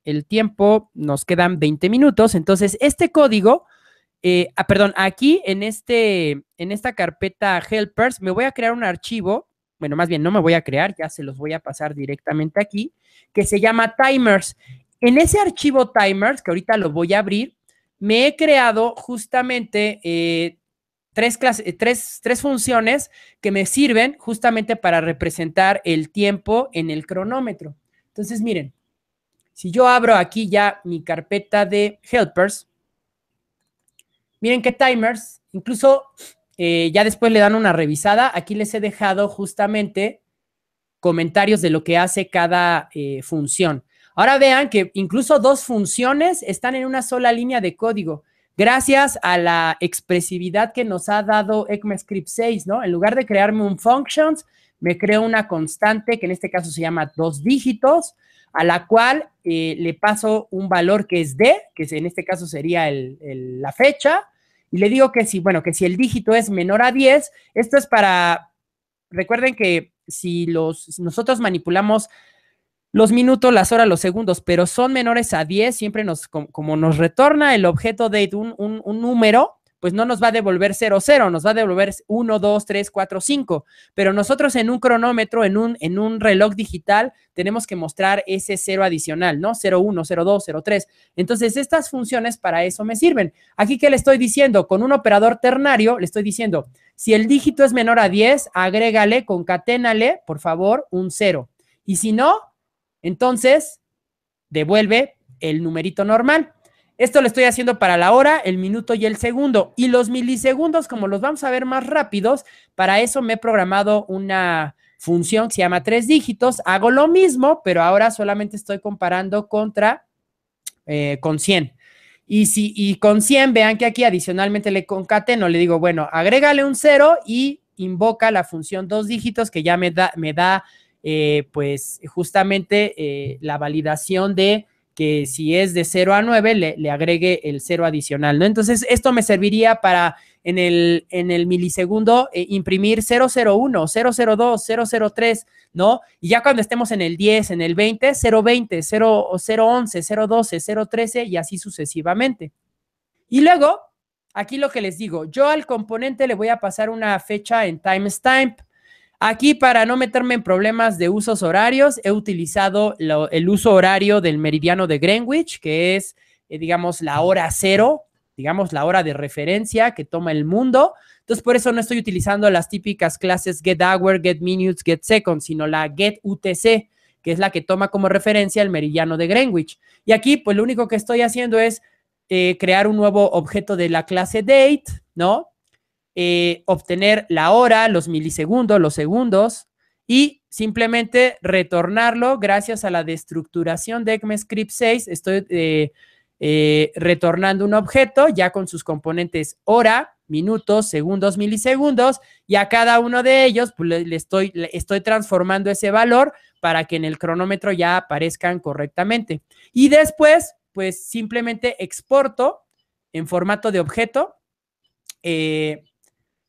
A: el tiempo nos quedan 20 minutos, entonces este código... Eh, ah, perdón, aquí en, este, en esta carpeta helpers me voy a crear un archivo bueno, más bien no me voy a crear, ya se los voy a pasar directamente aquí, que se llama timers. En ese archivo timers, que ahorita lo voy a abrir, me he creado justamente eh, eh, tres, tres, funciones que me sirven justamente para representar el tiempo en el cronómetro. Entonces, miren, si yo abro aquí ya mi carpeta de helpers, miren que timers, incluso eh, ya después le dan una revisada. Aquí les he dejado justamente comentarios de lo que hace cada eh, función. Ahora vean que incluso dos funciones están en una sola línea de código. Gracias a la expresividad que nos ha dado ECMAScript 6, ¿no? En lugar de crearme un functions, me creo una constante que en este caso se llama dos dígitos, a la cual eh, le paso un valor que es D, que en este caso sería la fecha, y le digo que si, bueno, que si el dígito es menor a 10, esto es para, recuerden que si, los, nosotros manipulamos los minutos, las horas, los segundos, pero son menores a 10, siempre nos, como, nos retorna el objeto de un, un número, pues no nos va a devolver 0-0, nos va a devolver 1, 2, 3, 4, 5. Pero nosotros en un cronómetro, en un, en un reloj digital, tenemos que mostrar ese 0 adicional, ¿no? 0, 1, 0, 2, 0, 3. Entonces, estas funciones para eso me sirven. Aquí, ¿qué le estoy diciendo? Con un operador ternario, le estoy diciendo, si el dígito es menor a 10, agrégale, concaténale, por favor, un 0. Y si no, entonces, devuelve el numerito normal. Esto lo estoy haciendo para la hora, el minuto y el segundo. Y los milisegundos, como los vamos a ver más rápidos, para eso me he programado una función que se llama tres dígitos. Hago lo mismo, pero ahora solamente estoy comparando contra eh, con 100. Y, si, y con 100, vean que aquí adicionalmente le concateno, le digo, bueno, agrégale un cero y invoca la función dos dígitos que ya me da, me da eh, pues justamente eh, la validación de que si es de 0 a 9, le, agregue el 0 adicional, ¿no? Entonces, esto me serviría para en el, en el milisegundo eh, imprimir 001, 002, 003, ¿no? Y ya cuando estemos en el 10, en el 20, 020, 0, 011, 012, 013 y así sucesivamente. Y luego, aquí lo que les digo, yo al componente le voy a pasar una fecha en timestamp. Aquí, para no meterme en problemas de usos horarios, he utilizado el uso horario del meridiano de Greenwich, que es, eh, digamos, la hora cero, digamos, la hora de referencia que toma el mundo. Entonces, por eso no estoy utilizando las típicas clases get hour, get minutes, get seconds, sino la get UTC, que es la que toma como referencia el meridiano de Greenwich. Y aquí, pues lo único que estoy haciendo es eh, crear un nuevo objeto de la clase date, ¿no? Eh, obtener la hora, los milisegundos, los segundos y simplemente retornarlo gracias a la destructuración de ECMAScript 6. Estoy eh, eh, retornando un objeto ya con sus componentes hora, minutos, segundos, milisegundos y a cada uno de ellos pues, le, estoy, estoy transformando ese valor para que en el cronómetro ya aparezcan correctamente. Y después, pues simplemente exporto en formato de objeto eh,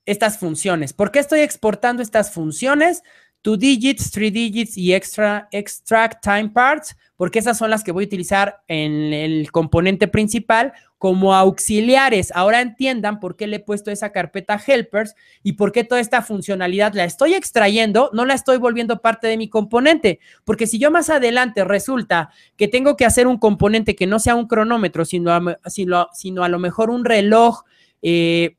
A: estas funciones. ¿Por qué estoy exportando estas funciones? Two digits, three digits y extra, extract time parts, porque esas son las que voy a utilizar en el componente principal como auxiliares. Ahora entiendan por qué le he puesto esa carpeta helpers y por qué toda esta funcionalidad la estoy extrayendo, no la estoy volviendo parte de mi componente, porque si yo más adelante resulta que tengo que hacer un componente que no sea un cronómetro, sino, sino a lo mejor un reloj, eh,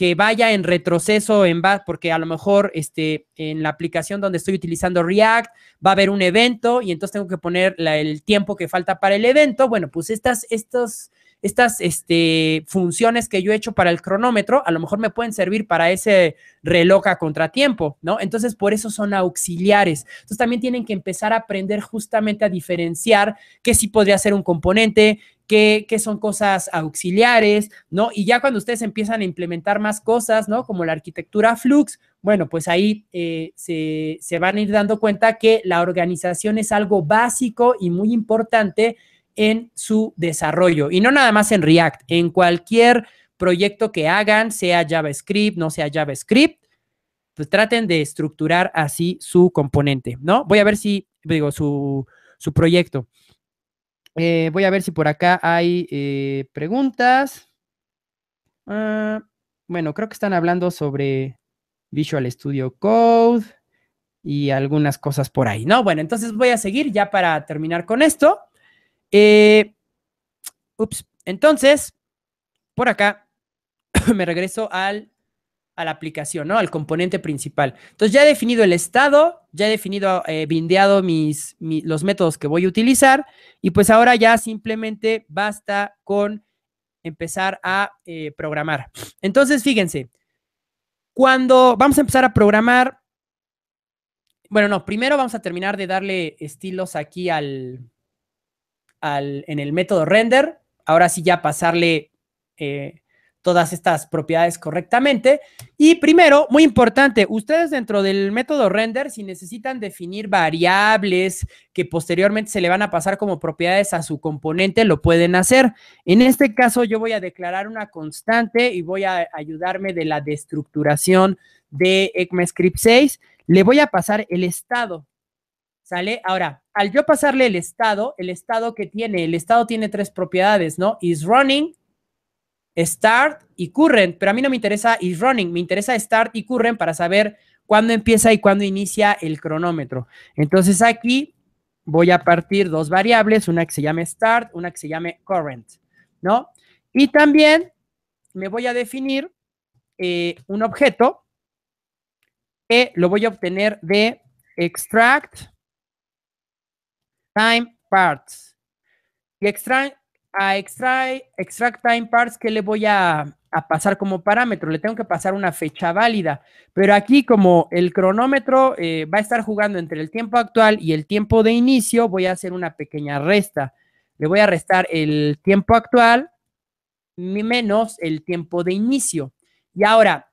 A: que vaya en retroceso, en porque a lo mejor este, en la aplicación donde estoy utilizando React va a haber un evento y entonces tengo que poner el tiempo que falta para el evento. Bueno, pues estas, estos estas este, funciones que yo he hecho para el cronómetro, a lo mejor me pueden servir para ese reloj a contratiempo, ¿no? Entonces, por eso son auxiliares. Entonces, también tienen que empezar a aprender justamente a diferenciar qué sí podría ser un componente, qué son cosas auxiliares, ¿no? Y ya cuando ustedes empiezan a implementar más cosas, ¿no? Como la arquitectura Flux, bueno, pues ahí eh, se, se van a ir dando cuenta que la organización es algo básico y muy importante en su desarrollo. Y no nada más en React, en cualquier proyecto que hagan, sea JavaScript, no sea JavaScript, pues traten de estructurar así su componente, ¿no? Voy a ver si, digo, su, proyecto. Eh, voy a ver si por acá hay eh, preguntas. Ah, bueno, creo que están hablando sobre Visual Studio Code y algunas cosas por ahí, ¿no? Bueno, entonces voy a seguir ya para terminar con esto. Eh, ups. Entonces, por acá me regreso a la aplicación, ¿no? Al componente principal. Entonces ya he definido el estado, ya he definido, eh, bindeado mis, los métodos que voy a utilizar y pues ahora ya simplemente basta con empezar a eh, programar. Entonces, fíjense, cuando vamos a empezar a programar, bueno, no, primero vamos a terminar de darle estilos aquí al, en el método render, ahora sí ya pasarle eh, todas estas propiedades correctamente. Y primero, muy importante, ustedes dentro del método render, si necesitan definir variables que posteriormente se le van a pasar como propiedades a su componente, lo pueden hacer. En este caso, yo voy a declarar una constante y voy a ayudarme de la destructuración de ECMAScript 6. Le voy a pasar el estado. ¿Sale? Ahora, al yo pasarle el estado, el estado que tiene, el estado tiene tres propiedades, ¿no? Is running, start y current, pero a mí no me interesa is running, me interesa start y current para saber cuándo empieza y cuándo inicia el cronómetro. Entonces aquí voy a partir dos variables, una que se llame start, una que se llame current, ¿no? Y también me voy a definir eh, un objeto que lo voy a obtener de extract Time Parts. Y a Extract Time Parts, ¿qué le voy a, pasar como parámetro? Le tengo que pasar una fecha válida. Pero aquí, como el cronómetro eh, va a estar jugando entre el tiempo actual y el tiempo de inicio, voy a hacer una pequeña resta. Le voy a restar el tiempo actual menos el tiempo de inicio. Y ahora,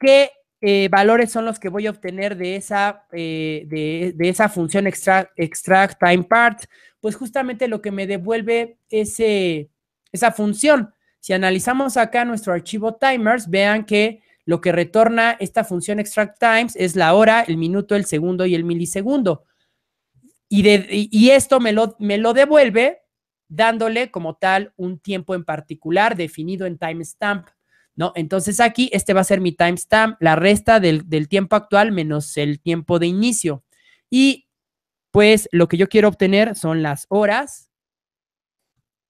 A: ¿qué eh, valores son los que voy a obtener de esa, eh, de, esa función extract, time part? Pues justamente lo que me devuelve ese, esa función. Si analizamos acá nuestro archivo timers, vean que lo que retorna esta función extract times es la hora, el minuto, el segundo y el milisegundo. Y, esto me me lo devuelve dándole como tal un tiempo en particular definido en timestamp. ¿no? Entonces aquí este va a ser mi timestamp, la resta del, tiempo actual menos el tiempo de inicio. Y pues lo que yo quiero obtener son las horas,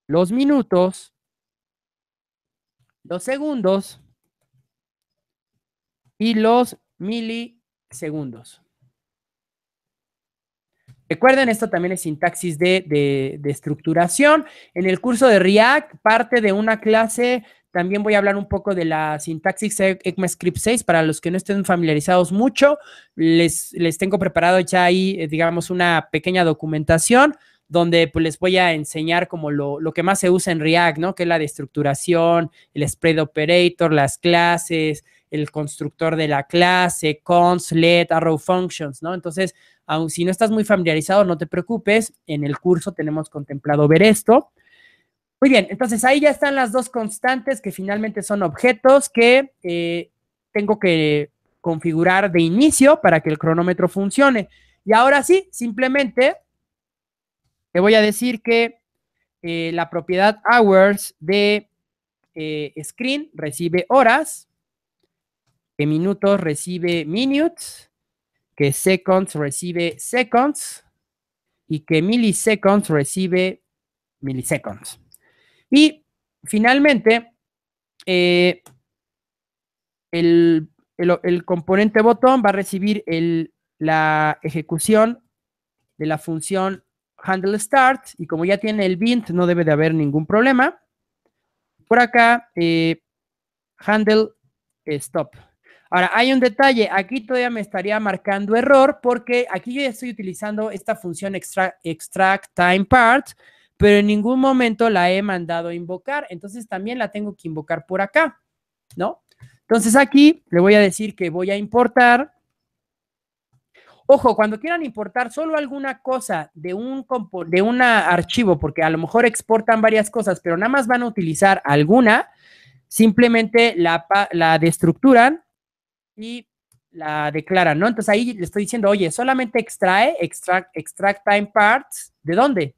A: los minutos, los segundos y los milisegundos. Recuerden, esto también es sintaxis de, de estructuración. En el curso de React parte de una clase también voy a hablar un poco de la sintaxis e, ECMAScript 6 para los que no estén familiarizados mucho. Les, les tengo preparado ya ahí, eh, digamos, una pequeña documentación donde pues, les voy a enseñar como lo, lo, que más se usa en React, ¿no? Que es la destructuración, el spread operator, las clases, el constructor de la clase, cons, let, arrow functions, ¿no? Entonces, aun si no estás muy familiarizado, no te preocupes, en el curso tenemos contemplado ver esto. Muy bien, entonces ahí ya están las dos constantes que finalmente son objetos que eh, tengo que configurar de inicio para que el cronómetro funcione. Y ahora sí, simplemente te voy a decir que eh, la propiedad hours de eh, screen recibe horas, que minutos recibe minutes, que seconds recibe seconds y que milliseconds recibe milliseconds. Y finalmente, eh, el, componente botón va a recibir la ejecución de la función handle start y como ya tiene el bind, no debe de haber ningún problema. Por acá, eh, handle stop. Ahora, hay un detalle, aquí todavía me estaría marcando error porque aquí yo ya estoy utilizando esta función extra, extract time part, pero en ningún momento la he mandado a invocar, entonces también la tengo que invocar por acá, ¿no? Entonces aquí le voy a decir que voy a importar. Ojo, cuando quieran importar solo alguna cosa de un de archivo, porque a lo mejor exportan varias cosas, pero nada más van a utilizar alguna, simplemente la, la destructuran y la declaran, ¿no? Entonces ahí le estoy diciendo, oye, solamente extrae, extract, extract time parts, ¿de dónde?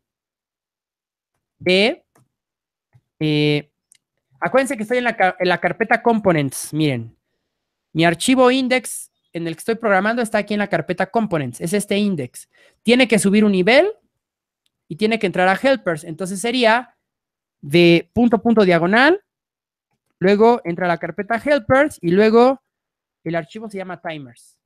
A: de... Eh, acuérdense que estoy en la, en la carpeta components, miren. Mi archivo index en el que estoy programando está aquí en la carpeta components, es este index. Tiene que subir un nivel y tiene que entrar a helpers. Entonces sería de punto, punto, diagonal, luego entra a la carpeta helpers y luego el archivo se llama timers.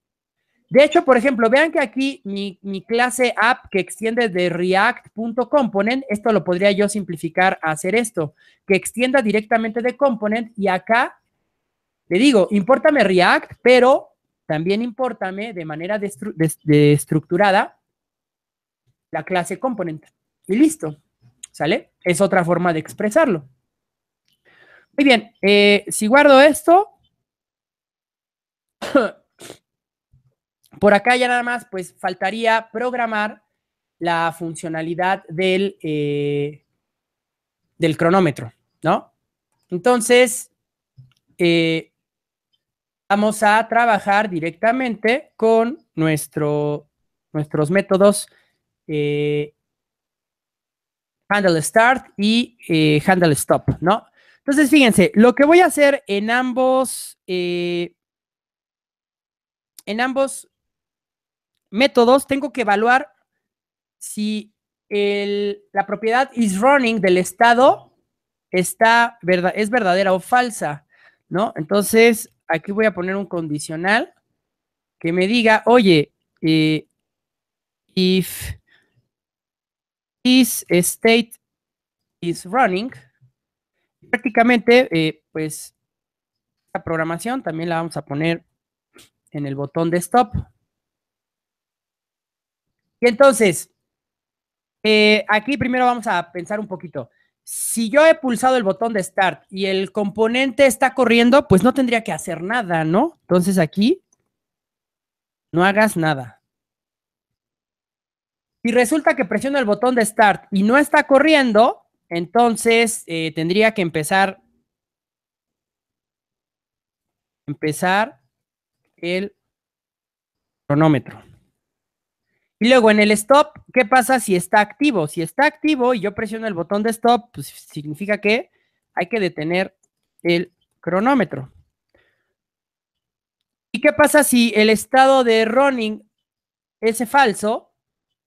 A: De hecho, por ejemplo, vean que aquí mi, clase app que extiende de react.component, esto lo podría yo simplificar a hacer esto, que extienda directamente de component y acá le digo, importame React, pero también importame de manera estructurada la clase component. Y listo, ¿sale? Es otra forma de expresarlo. Muy bien, eh, si guardo esto, por acá ya nada más, pues faltaría programar la funcionalidad del, eh, del cronómetro, ¿no? Entonces, eh, vamos a trabajar directamente con nuestro, nuestros métodos handleStart eh, handle start y handleStop, handle stop, ¿no? Entonces, fíjense, lo que voy a hacer en ambos, en ambos métodos, tengo que evaluar si la propiedad is running del estado está, es verdadera o falsa, ¿no? Entonces, aquí voy a poner un condicional que me diga, oye, eh, if is state is running, prácticamente, eh, pues, la programación también la vamos a poner en el botón de stop, y entonces, eh, aquí primero vamos a pensar un poquito. Si yo he pulsado el botón de Start y el componente está corriendo, pues no tendría que hacer nada, ¿no? Entonces aquí, no hagas nada. Si resulta que presiono el botón de Start y no está corriendo, entonces eh, tendría que empezar, empezar el cronómetro. Y luego en el stop, ¿qué pasa si está activo? Si está activo y yo presiono el botón de stop, pues significa que hay que detener el cronómetro. ¿Y qué pasa si el estado de running es falso?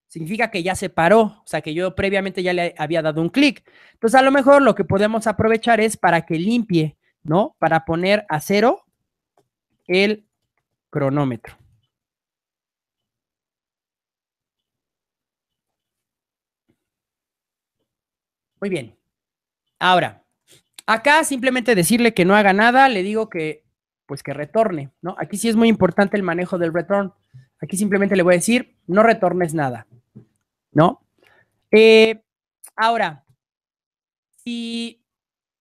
A: Significa que ya se paró, o sea que yo previamente ya le había dado un clic. Entonces a lo mejor lo que podemos aprovechar es para que limpie, ¿no? Para poner a cero el cronómetro. Muy bien. Ahora, acá simplemente decirle que no haga nada, le digo que, pues que retorne, ¿no? Aquí sí es muy importante el manejo del return. Aquí simplemente le voy a decir, no retornes nada, ¿no? Eh, ahora, si,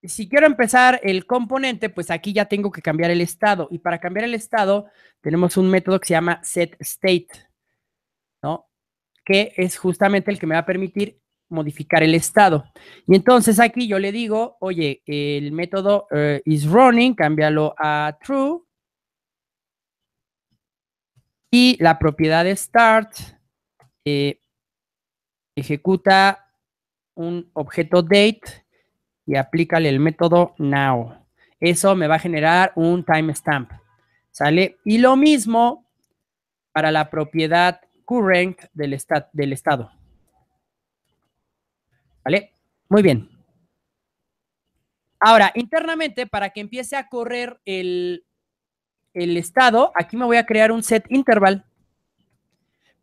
A: si quiero empezar el componente, pues aquí ya tengo que cambiar el estado. Y para cambiar el estado, tenemos un método que se llama state ¿no? Que es justamente el que me va a permitir modificar el estado. Y entonces aquí yo le digo, oye, el método eh, is running, cámbialo a true. Y la propiedad start eh, ejecuta un objeto date y aplícale el método now. Eso me va a generar un timestamp. ¿Sale? Y lo mismo para la propiedad current del, estado del estado. ¿Vale? Muy bien. Ahora, internamente, para que empiece a correr el, estado, aquí me voy a crear un set interval.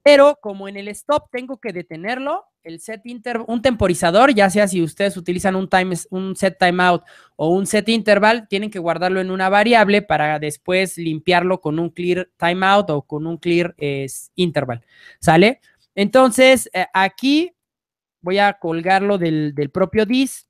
A: Pero como en el stop tengo que detenerlo, el set un temporizador, ya sea si ustedes utilizan un, time, un set timeout o un set interval, tienen que guardarlo en una variable para después limpiarlo con un clear timeout o con un clear eh, interval. ¿Sale? Entonces, eh, aquí voy a colgarlo del, propio dis.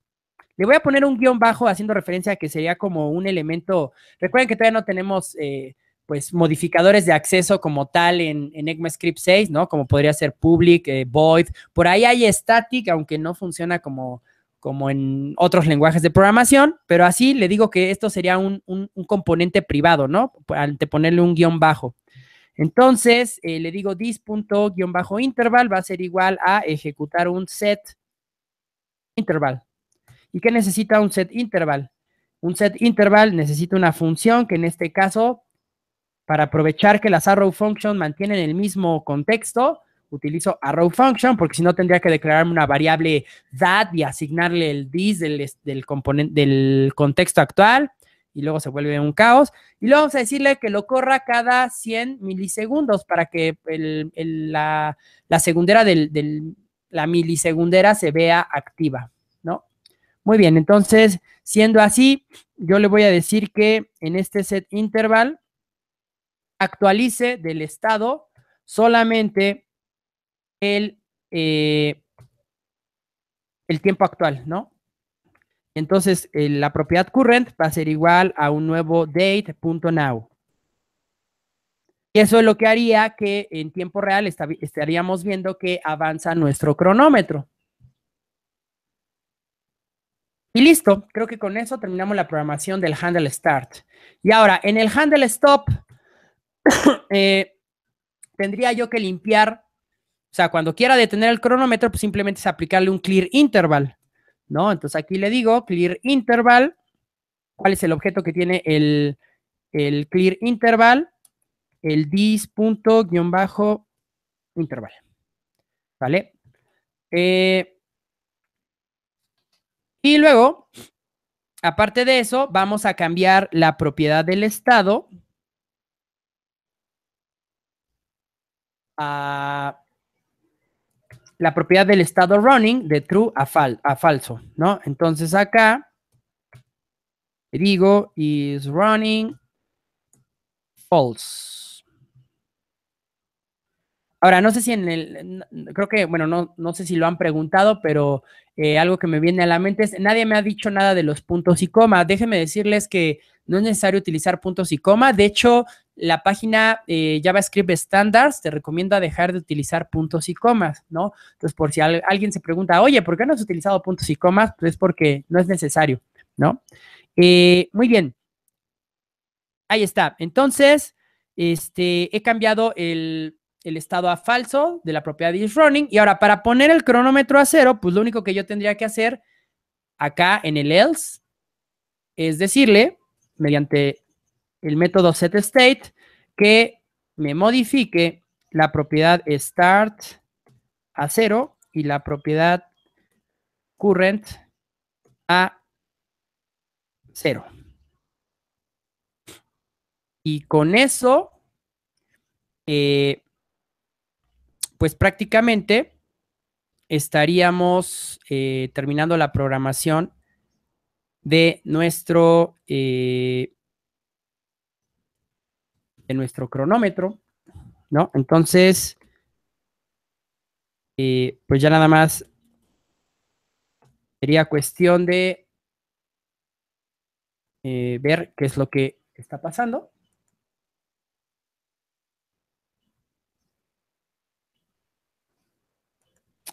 A: Le voy a poner un guión bajo haciendo referencia a que sería como un elemento. Recuerden que todavía no tenemos eh, pues modificadores de acceso como tal en, en ECMAScript 6, ¿no? Como podría ser public, eh, void. Por ahí hay static, aunque no funciona como, como en otros lenguajes de programación, pero así le digo que esto sería un, componente privado, ¿no? Al ponerle un guión bajo. Entonces, eh, le digo bajo interval va a ser igual a ejecutar un set interval. ¿Y qué necesita un set interval? Un set interval necesita una función que en este caso, para aprovechar que las arrow function mantienen el mismo contexto, utilizo arrow function porque si no tendría que declararme una variable that y asignarle el dis del, componente, del contexto actual y luego se vuelve un caos. Y luego vamos a decirle que lo corra cada 100 milisegundos para que la, la, segundera del, la milisegundera se vea activa, ¿no? Muy bien, entonces, siendo así, yo le voy a decir que en este set interval actualice del estado solamente el, eh, el tiempo actual, ¿no? Entonces, eh, la propiedad current va a ser igual a un nuevo date.now. Y eso es lo que haría que en tiempo real estaríamos viendo que avanza nuestro cronómetro. Y listo, creo que con eso terminamos la programación del handle start. Y ahora, en el handle stop, eh, tendría yo que limpiar, o sea, cuando quiera detener el cronómetro, pues simplemente es aplicarle un clear interval. ¿no? Entonces aquí le digo clear interval, cuál es el objeto que tiene el, clear interval, el dis punto bajo interval, ¿vale? Eh, y luego, aparte de eso, vamos a cambiar la propiedad del estado a la propiedad del estado running de true a, a falso, ¿no? Entonces acá digo is running false. Ahora, no sé si en el, creo que, bueno, no, sé si lo han preguntado, pero eh, algo que me viene a la mente es, nadie me ha dicho nada de los puntos y coma. Déjenme decirles que no es necesario utilizar puntos y comas. De hecho, la página eh, JavaScript Standards te recomienda dejar de utilizar puntos y comas, ¿no? Entonces, por si alguien se pregunta, oye, ¿por qué no has utilizado puntos y comas? Pues porque no es necesario, ¿no? Eh, muy bien. Ahí está. Entonces, este, he cambiado el, estado a falso de la propiedad is running. Y ahora, para poner el cronómetro a cero, pues lo único que yo tendría que hacer acá en el else es decirle mediante el método setState que me modifique la propiedad start a cero y la propiedad current a cero. Y con eso, eh, pues prácticamente estaríamos eh, terminando la programación de nuestro, eh, nuestro cronómetro, ¿no? Entonces, eh, pues ya nada más sería cuestión de eh, ver qué es lo que está pasando.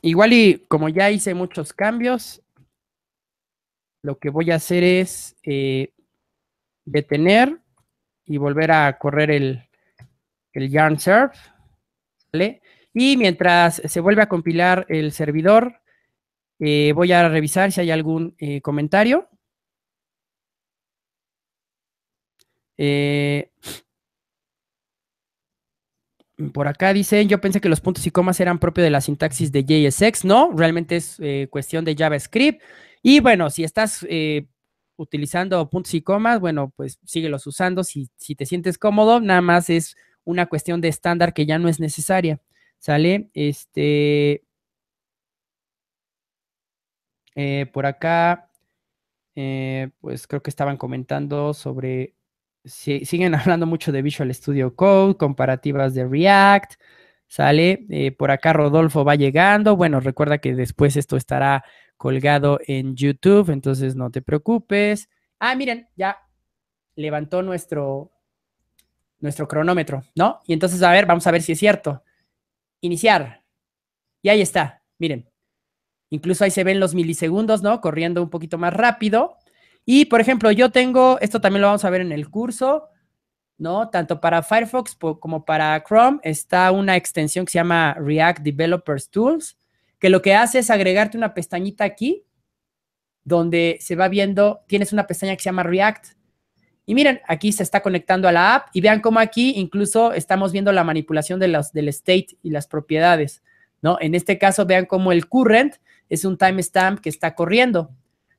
A: Igual y como ya hice muchos cambios, lo que voy a hacer es eh, detener y volver a correr el, el yarn serve. Y mientras se vuelve a compilar el servidor, eh, voy a revisar si hay algún eh, comentario. por acá dicen, yo pensé que los puntos y comas eran propios de la sintaxis de JSX. No, realmente es cuestión de JavaScript. Y bueno, si estás eh, utilizando puntos y comas, bueno, pues síguelos usando. Si, si te sientes cómodo, nada más es una cuestión de estándar que ya no es necesaria. ¿Sale? Este. Eh, por acá, eh, pues creo que estaban comentando sobre. siguen hablando mucho de Visual Studio Code, comparativas de React. ¿Sale? por acá Rodolfo va llegando. Bueno, recuerda que después esto estará colgado en YouTube, entonces no te preocupes. Ah, miren, ya levantó nuestro, nuestro cronómetro, ¿no? Y entonces, a ver, vamos a ver si es cierto. Iniciar. Y ahí está, miren. Incluso ahí se ven los milisegundos, ¿no? Corriendo un poquito más rápido. Y, por ejemplo, yo tengo, esto también lo vamos a ver en el curso, ¿no? Tanto para Firefox como para Chrome está una extensión que se llama React Developers Tools que lo que hace es agregarte una pestañita aquí, donde se va viendo, tienes una pestaña que se llama React. Y miren, aquí se está conectando a la app y vean cómo aquí incluso estamos viendo la manipulación de los, del state y las propiedades, ¿no? En este caso, vean cómo el current es un timestamp que está corriendo,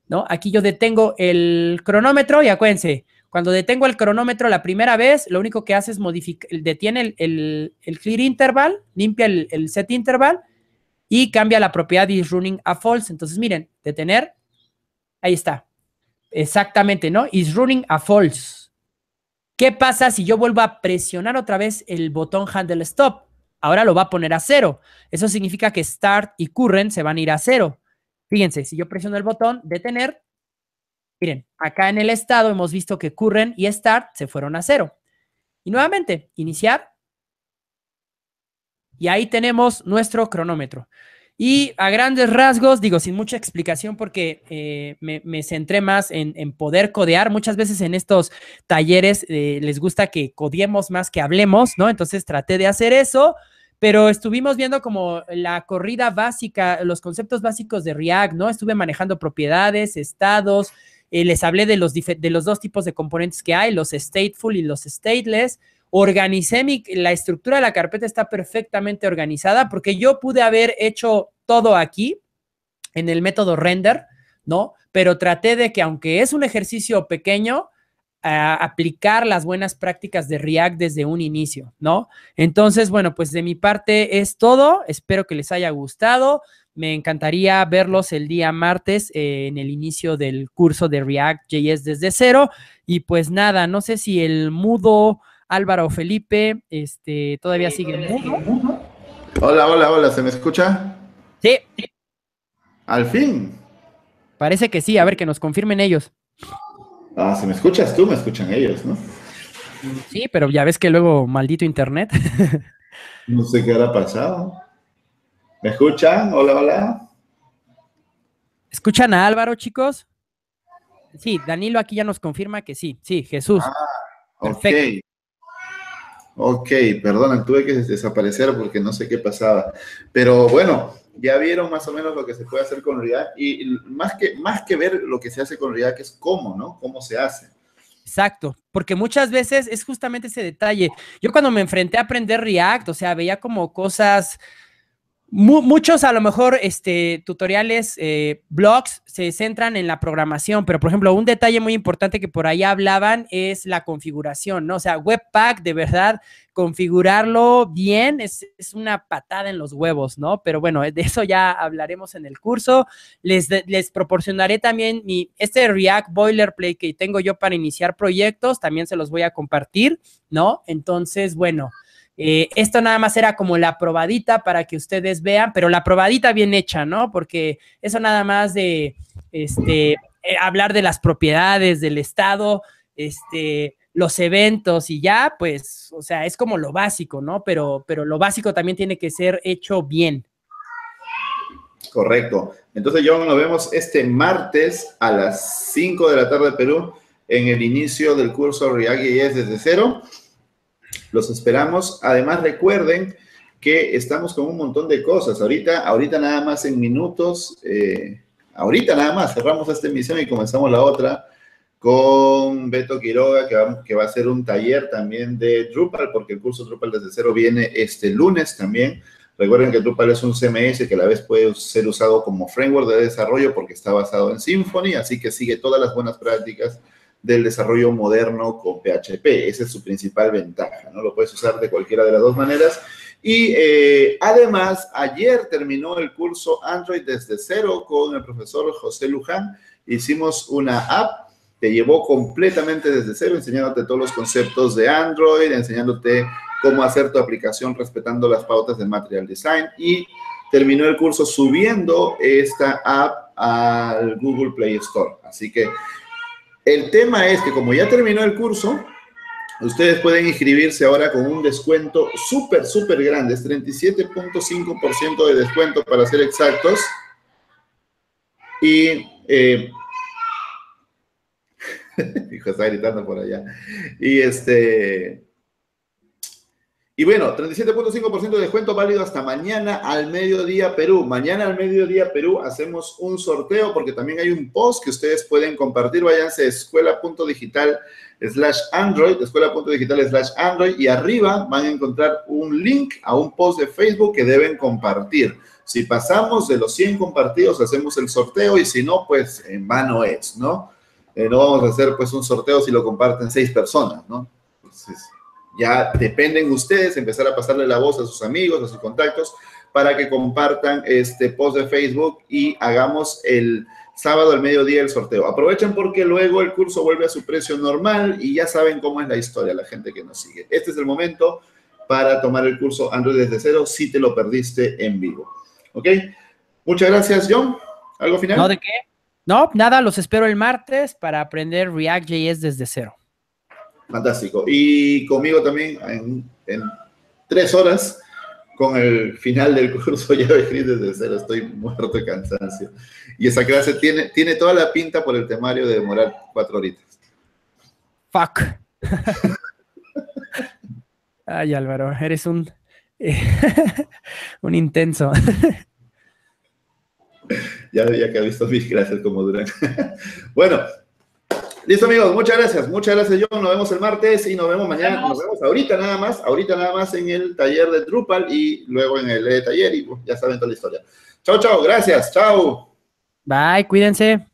A: ¿no? Aquí yo detengo el cronómetro y acuérdense, cuando detengo el cronómetro la primera vez, lo único que hace es modificar, detiene el, clear interval, limpia el set interval y cambia la propiedad is running a false. Entonces, miren, detener, ahí está. Exactamente, ¿no? Is running a false. ¿Qué pasa si yo vuelvo a presionar otra vez el botón handle stop? Ahora lo va a poner a cero. Eso significa que start y current se van a ir a cero. Fíjense, si yo presiono el botón detener, miren, acá en el estado hemos visto que current y start se fueron a cero. Y nuevamente, iniciar, y ahí tenemos nuestro cronómetro. Y a grandes rasgos, digo, sin mucha explicación porque eh, me, centré más en, poder codear. Muchas veces en estos talleres eh, les gusta que codiemos más que hablemos, ¿no? Entonces traté de hacer eso, pero estuvimos viendo como la corrida básica, los conceptos básicos de React, ¿no? Estuve manejando propiedades, estados, eh, les hablé de los, de los dos tipos de componentes que hay, los stateful y los stateless organicé mi, la estructura de la carpeta está perfectamente organizada porque yo pude haber hecho todo aquí en el método render, ¿no? Pero traté de que aunque es un ejercicio pequeño, aplicar las buenas prácticas de React desde un inicio, ¿no? Entonces, bueno, pues de mi parte es todo. Espero que les haya gustado. Me encantaría verlos el día martes eh, en el inicio del curso de React JS desde cero. Y pues nada, no sé si el mudo Álvaro Felipe, este, todavía sigue
B: Hola, hola, hola, ¿se me escucha? Sí. Al fin.
A: Parece que sí, a ver que nos confirmen ellos.
B: Ah, se me escuchas tú, me escuchan ellos, ¿no?
A: Sí, pero ya ves que luego, maldito internet.
B: no sé qué habrá pasado.
A: ¿Me escuchan? Hola, hola. ¿Escuchan a Álvaro, chicos? Sí, Danilo aquí ya nos confirma que sí, sí, Jesús. Ah,
B: Perfecto. Ok, perdona, tuve que desaparecer porque no sé qué
A: pasaba. Pero bueno,
B: ya vieron más o menos lo que se puede hacer con React y más que, más que ver lo que se hace con React es cómo, ¿no? Cómo se hace.
A: Exacto, porque muchas veces es justamente ese detalle. Yo cuando me enfrenté a aprender React, o sea, veía como cosas muchos a lo mejor este, tutoriales, eh, blogs se centran en la programación, pero por ejemplo, un detalle muy importante que por ahí hablaban es la configuración, ¿no? O sea, Webpack, de verdad, configurarlo bien es, una patada en los huevos, ¿no? Pero bueno, eh, de eso ya hablaremos en el curso. Les, les proporcionaré también este React Boilerplate que tengo yo para iniciar proyectos, también se los voy a compartir, ¿no? Entonces, bueno. Eh, esto nada más era como la probadita para que ustedes vean, pero la probadita bien hecha, ¿no? Porque eso nada más de este, eh, hablar de las propiedades del Estado, este, los eventos y ya, pues, o sea, es como lo básico, ¿no? Pero, pero lo básico también tiene que ser hecho bien.
B: Correcto. Entonces, yo nos vemos este martes a las 5 de la tarde de Perú en el inicio del curso y es desde cero. Los esperamos. Además, recuerden que estamos con un montón de cosas. Ahorita, ahorita nada más en minutos, eh, ahorita nada más cerramos esta emisión y comenzamos la otra con Beto Quiroga, que que va a hacer un taller también de Drupal, porque el curso Drupal desde cero viene este lunes también. Recuerden que Drupal es un CMS que a la vez puede ser usado como framework de desarrollo porque está basado en Symfony, así que sigue todas las buenas prácticas del desarrollo moderno con PHP. Esa es su principal ventaja, ¿no? Lo puedes usar de cualquiera de las dos maneras. Y eh, además, ayer terminó el curso Android desde cero con el profesor José Luján. Hicimos una app, Que llevó completamente desde cero, enseñándote todos los conceptos de Android, enseñándote cómo hacer tu aplicación respetando las pautas del Material Design y terminó el curso subiendo esta app al Google Play Store. Así que el tema es que como ya terminó el curso, ustedes pueden inscribirse ahora con un descuento súper, súper grande. Es 37.5% de descuento para ser exactos. Y... Eh, hijo, está gritando por allá. Y este... Y bueno, 37.5% de descuento válido hasta mañana al mediodía Perú. Mañana al mediodía Perú hacemos un sorteo porque también hay un post que ustedes pueden compartir. Váyanse a escuela.digital slash Android, escuela.digital Android y arriba van a encontrar un link a un post de Facebook que deben compartir. Si pasamos de los 100 compartidos hacemos el sorteo y si no, pues en vano es, ¿no? Eh, no vamos a hacer pues un sorteo si lo comparten seis personas, ¿no? Entonces, ya dependen ustedes empezar a pasarle la voz a sus amigos, a sus contactos, para que compartan este post de Facebook y hagamos el sábado al mediodía el sorteo. Aprovechen porque luego el curso vuelve a su precio normal y ya saben cómo es la historia, la gente que nos sigue. Este es el momento para tomar el curso Android desde cero si te lo perdiste en vivo. ¿Ok? Muchas gracias, John. ¿Algo final? No, ¿de qué?
A: No, nada, los espero el martes para aprender React.js desde cero.
B: Fantástico. Y conmigo también en, tres horas con el final del curso ya escribir desde cero, estoy muerto de cansancio. Y esa clase tiene, tiene toda la pinta por el temario de demorar cuatro horitas.
A: Fuck. Ay, Álvaro, eres un, un intenso.
B: ya, veía que ha visto mis clases como duran. bueno, Listo, amigos, muchas gracias. Muchas gracias, John. Nos vemos el martes y nos vemos mañana. Nos vemos ahorita nada más, ahorita nada más en el taller de Drupal y luego en el e taller y pues, ya saben toda la historia. Chao, chao, gracias, chao.
A: Bye, cuídense.